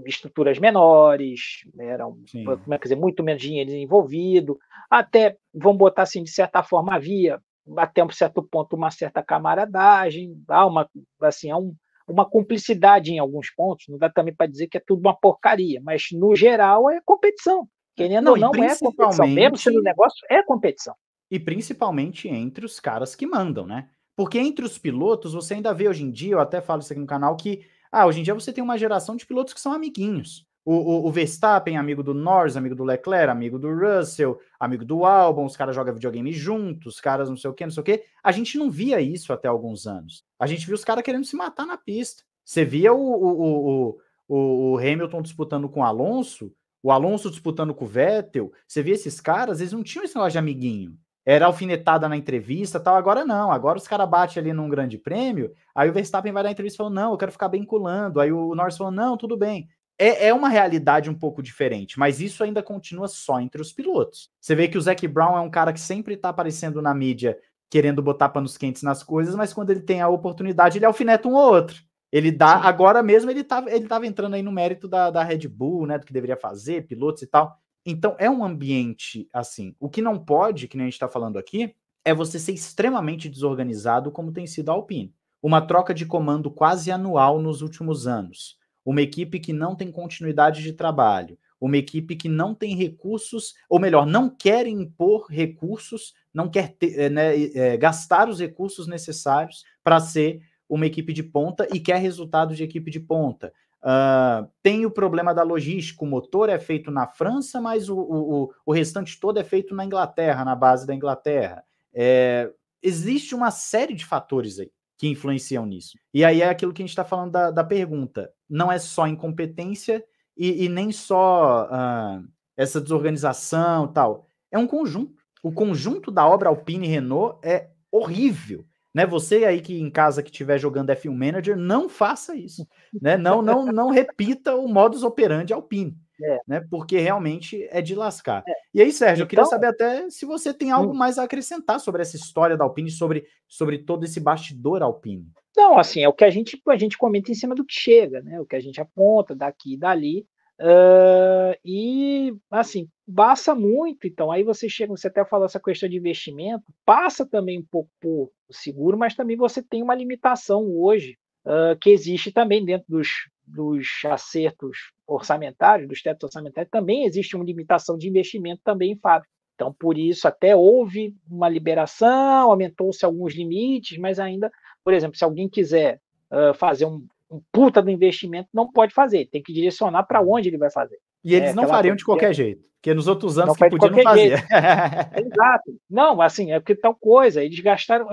estruturas menores, né, eram, como é que dizer, muito menos dinheiro envolvido, até, vão botar assim, de certa forma havia, até um certo ponto, uma certa camaradagem, há uma, assim, há um, uma cumplicidade em alguns pontos, não dá também para dizer que é tudo uma porcaria, mas no geral é competição, querendo não, ou não, principalmente... é competição, mesmo sendo negócio, é competição. E principalmente entre os caras que mandam, né? Porque entre os pilotos, você ainda vê hoje em dia, eu até falo isso aqui no canal, que ah, hoje em dia você tem uma geração de pilotos que são amiguinhos. O, o, o Verstappen, amigo do Norris, amigo do Leclerc, amigo do Russell, amigo do Albon, os caras jogam videogame juntos, os caras não sei o que, não sei o que. A gente não via isso até alguns anos. A gente via os caras querendo se matar na pista. Você via o, o, o, o Hamilton disputando com o Alonso, o Alonso disputando com o Vettel, você via esses caras, eles não tinham esse negócio de amiguinho era alfinetada na entrevista tal. Agora não, agora os caras batem ali num grande prêmio, aí o Verstappen vai dar entrevista e falou, não, eu quero ficar bem culando. Aí o Norris falou, não, tudo bem. É, é uma realidade um pouco diferente, mas isso ainda continua só entre os pilotos. Você vê que o Zac Brown é um cara que sempre tá aparecendo na mídia querendo botar panos quentes nas coisas, mas quando ele tem a oportunidade, ele alfineta um ou outro. Ele dá, agora mesmo ele estava ele tava entrando aí no mérito da, da Red Bull, né, do que deveria fazer, pilotos e tal. Então é um ambiente assim. O que não pode, que nem a gente está falando aqui, é você ser extremamente desorganizado, como tem sido a Alpine. Uma troca de comando quase anual nos últimos anos. Uma equipe que não tem continuidade de trabalho. Uma equipe que não tem recursos, ou melhor, não quer impor recursos, não quer ter, eh, né, é, gastar os recursos necessários para ser uma equipe de ponta e quer resultado de equipe de ponta. Uh, tem o problema da logística, o motor é feito na França, mas o, o, o restante todo é feito na Inglaterra, na base da Inglaterra. É, existe uma série de fatores aí que influenciam nisso. E aí é aquilo que a gente está falando da, da, pergunta. Não é só incompetência e, e nem só uh, essa desorganização tal. É um conjunto. O conjunto da obra Alpine Renault é horrível né? Você aí que em casa que estiver jogando F1 Manager, não faça isso, né? Não, não, não repita o modus operandi Alpine, é. né? Porque realmente é de lascar. É. E aí, Sérgio, então, eu queria então saber até se você tem algo hum. mais a acrescentar sobre essa história da Alpine, sobre, sobre todo esse bastidor Alpine. Não, assim, é o que a gente a gente comenta em cima do que chega, né? O que a gente aponta daqui e dali. Uh, e assim, passa muito, então. Aí você chega, você até falou essa questão de investimento, passa também um pouco por seguro, mas também você tem uma limitação hoje uh, que existe também dentro dos, dos acertos orçamentários, dos tetos orçamentários, também existe uma limitação de investimento também em fábrica. Então, por isso, até houve uma liberação, aumentou-se alguns limites, mas ainda, por exemplo, se alguém quiser uh, fazer um, um puta do investimento, não pode fazer. Tem que direcionar para onde ele vai fazer. E eles é, não fariam de qualquer é. jeito, porque nos outros anos não que podia não Exato. Não, assim, é porque tal coisa, eles gastaram,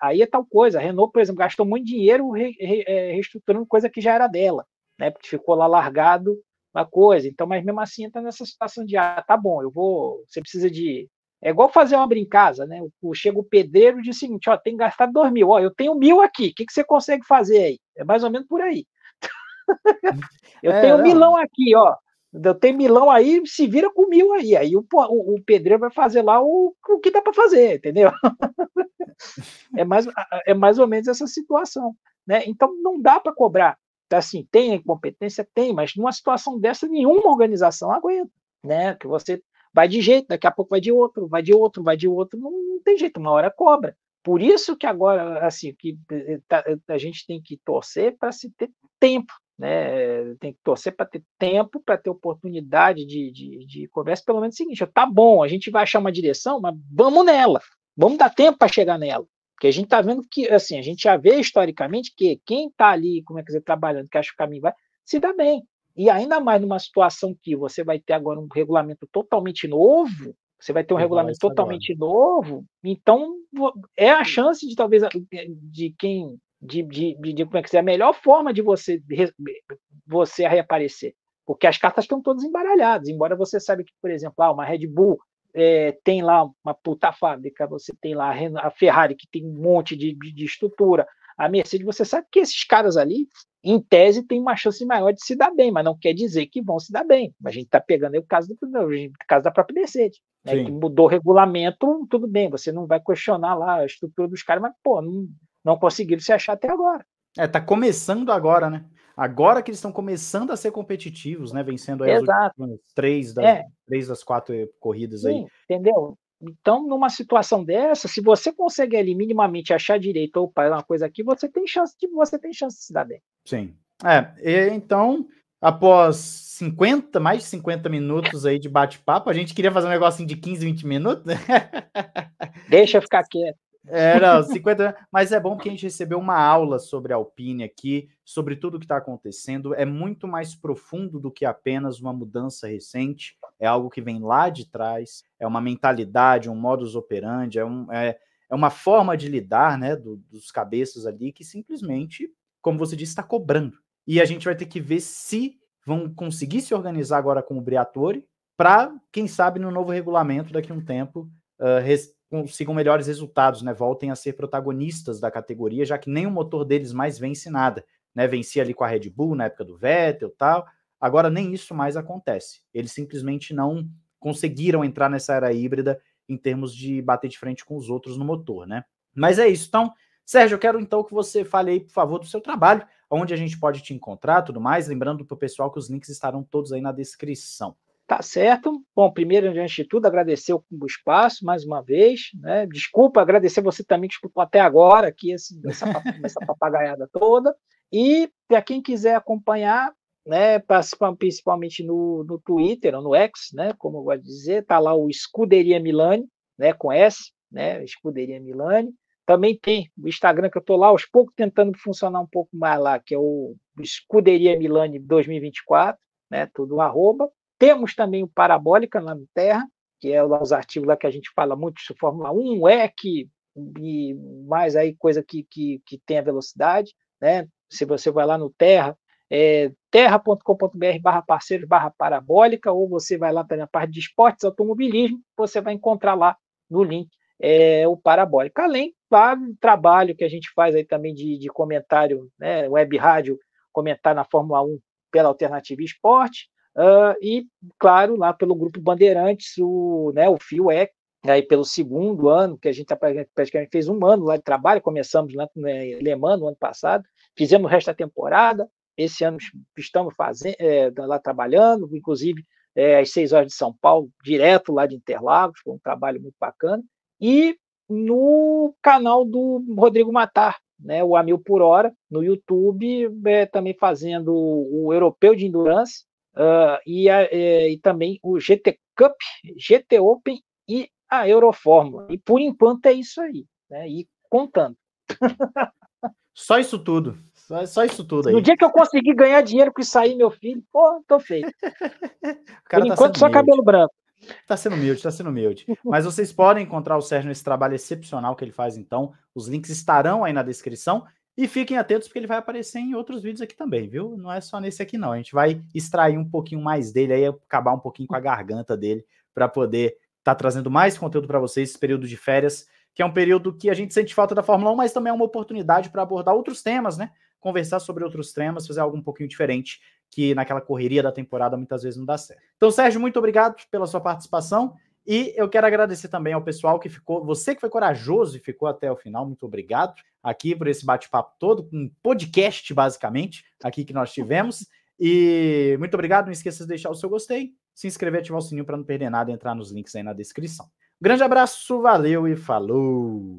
aí é tal coisa. A Renault, por exemplo, gastou muito dinheiro é, reestruturando coisa que já era dela, né? Porque ficou lá largado uma coisa. Então, mas mesmo assim está nessa situação de, ah, tá bom, eu vou, você precisa de é igual fazer uma brincasa, né? Chega o pedreiro e diz o seguinte: ó, tem que gastar dois mil, ó, eu tenho mil aqui, o que, que você consegue fazer aí? É mais ou menos por aí. eu é, tenho não. milão aqui, ó. Eu tenho milão aí, se vira com mil aí. Aí o, o, o pedreiro vai fazer lá o, o que dá para fazer, entendeu? é, mais, é mais ou menos essa situação. Né? Então não dá para cobrar. Então, assim, tem competência? Tem, mas numa situação dessa, nenhuma organização aguenta. Né? Que você Vai de jeito, daqui a pouco vai de outro, vai de outro, vai de outro, não, não tem jeito, uma hora cobra. Por isso que agora, assim, que eh, eh, tá, eh, a gente tem que torcer para se ter tempo, né? Tem que torcer para ter tempo, para ter oportunidade de, de, de, conversa. Pelo menos é o seguinte: tá bom, a gente vai achar uma direção, mas vamos nela, vamos dar tempo para chegar nela. Porque a gente está vendo que, assim, a gente já vê historicamente que quem está ali, como é que dizer, trabalhando, que acha que o caminho vai, se dá bem. E ainda mais numa situação que você vai ter agora um regulamento totalmente novo, você vai ter um regulamento totalmente agora. novo, então é a chance de talvez eh, de quem de, de, de, de, como é que é a melhor forma de você de, você reaparecer, porque as cartas estão todas embaralhadas. Embora você saiba que, por exemplo, ah, uma Red Bull é, tem lá uma puta fábrica, você tem lá a Ferrari que tem um monte de, de, de estrutura, a Mercedes, você sabe que esses caras ali em tese, tem uma chance maior de se dar bem, mas não quer dizer que vão se dar bem. A gente está pegando aí o caso, do, o caso da própria Mercedes, né, que mudou o regulamento, tudo bem, você não vai questionar lá a estrutura dos caras, mas, pô, não, não conseguiram se achar até agora. É, tá começando agora, né? Agora que eles estão começando a ser competitivos, né? Vencendo aí as três das, é. três das quatro eh, corridas Sim, aí. Entendeu? Então, numa situação dessa, se você consegue ali minimamente achar direito, ou é uma coisa aqui, você tem chance de você tem chance de se dar bem. Sim. É, e, então, após 50, mais de 50 minutos aí de bate-papo, a gente queria fazer um negocinho de 15, 20 minutos. Né? Deixa eu ficar quieto. É, não, 50 Mas é bom porque a gente recebeu uma aula sobre a Alpine aqui, sobre tudo o que está acontecendo. É muito mais profundo do que apenas uma mudança recente. É algo que vem lá de trás, é uma mentalidade, um modus operandi, é, um, é, é uma forma de lidar né, do, dos cabeças ali que simplesmente como você disse, está cobrando. E a gente vai ter que ver se vão conseguir se organizar agora com o Briatore para, quem sabe, no novo regulamento, daqui a um tempo, uh, res, consigam melhores resultados, né? Voltem a ser protagonistas da categoria, já que nem o motor deles mais vence nada. Né? Vencia ali com a Red Bull na época do Vettel tal. Agora nem isso mais acontece. Eles simplesmente não conseguiram entrar nessa era híbrida em termos de bater de frente com os outros no motor, né? Mas é isso. Então, Sérgio, eu quero então que você fale aí, por favor, do seu trabalho, onde a gente pode te encontrar, tudo mais. Lembrando para o pessoal que os links estarão todos aí na descrição. Tá certo. Bom, primeiro, antes de tudo, agradecer o espaço mais uma vez. Né? Desculpa, agradecer você também desculpa até agora aqui esse, essa, essa papagaiada toda. E para quem quiser acompanhar, né, principalmente no, no Twitter, ou no X, né, como eu gosto de dizer, tá lá o Escuderia Milani, né, com S, né, Escuderia Milani. Também tem o Instagram que eu estou lá, aos poucos tentando funcionar um pouco mais lá, que é o Escuderia Milani 2024, né? Tudo um arroba. Temos também o Parabólica lá no Terra, que é os artigos lá que a gente fala muito de Fórmula 1, EC, e mais aí coisa que, que, que tem a velocidade, né? Se você vai lá no Terra, é terra.com.br barra parceiros barra parabólica, ou você vai lá também na parte de esportes, automobilismo, você vai encontrar lá no link é, o Parabólica, além o trabalho que a gente faz aí também de, de comentário, né, web rádio, comentar na Fórmula 1 pela Alternativa Esporte, uh, e, claro, lá pelo Grupo Bandeirantes, o, né, o Fio é aí né, pelo segundo ano, que a gente tá praticamente fez um ano lá de trabalho, começamos lá né, em Le Mans, no ano passado, fizemos o resto da temporada, esse ano estamos fazendo, é, lá trabalhando, inclusive é, às seis horas de São Paulo, direto lá de Interlagos, foi um trabalho muito bacana, e no canal do Rodrigo Matar, né, o Amil Por Hora, no YouTube, é, também fazendo o Europeu de Endurance uh, e, a, é, e também o GT Cup, GT Open e a Eurofórmula. E por enquanto é isso aí, né, e contando. Só isso tudo. Só, isso tudo aí. No dia que eu conseguir ganhar dinheiro com isso aí, meu filho, pô, tô feito. por tá enquanto, só cabelo branco. Tá sendo humilde, tá sendo humilde. Mas vocês podem encontrar o Sérgio nesse trabalho excepcional que ele faz, então. Os links estarão aí na descrição. E fiquem atentos, porque ele vai aparecer em outros vídeos aqui também, viu? Não é só nesse aqui, não. A gente vai extrair um pouquinho mais dele, aí acabar um pouquinho com a garganta dele, para poder estar tá trazendo mais conteúdo para vocês esse período de férias, que é um período que a gente sente falta da Fórmula 1, mas também é uma oportunidade para abordar outros temas, né? Conversar sobre outros temas, fazer algo um pouquinho diferente que naquela correria da temporada muitas vezes não dá certo. Então, Sérgio, muito obrigado pela sua participação. E eu quero agradecer também ao pessoal que ficou, você que foi corajoso e ficou até o final, muito obrigado aqui por esse bate-papo todo, um podcast basicamente, aqui que nós tivemos. E muito obrigado, não esqueça de deixar o seu gostei, se inscrever, ativar o sininho para não perder nada e entrar nos links aí na descrição. Grande abraço, valeu e falou!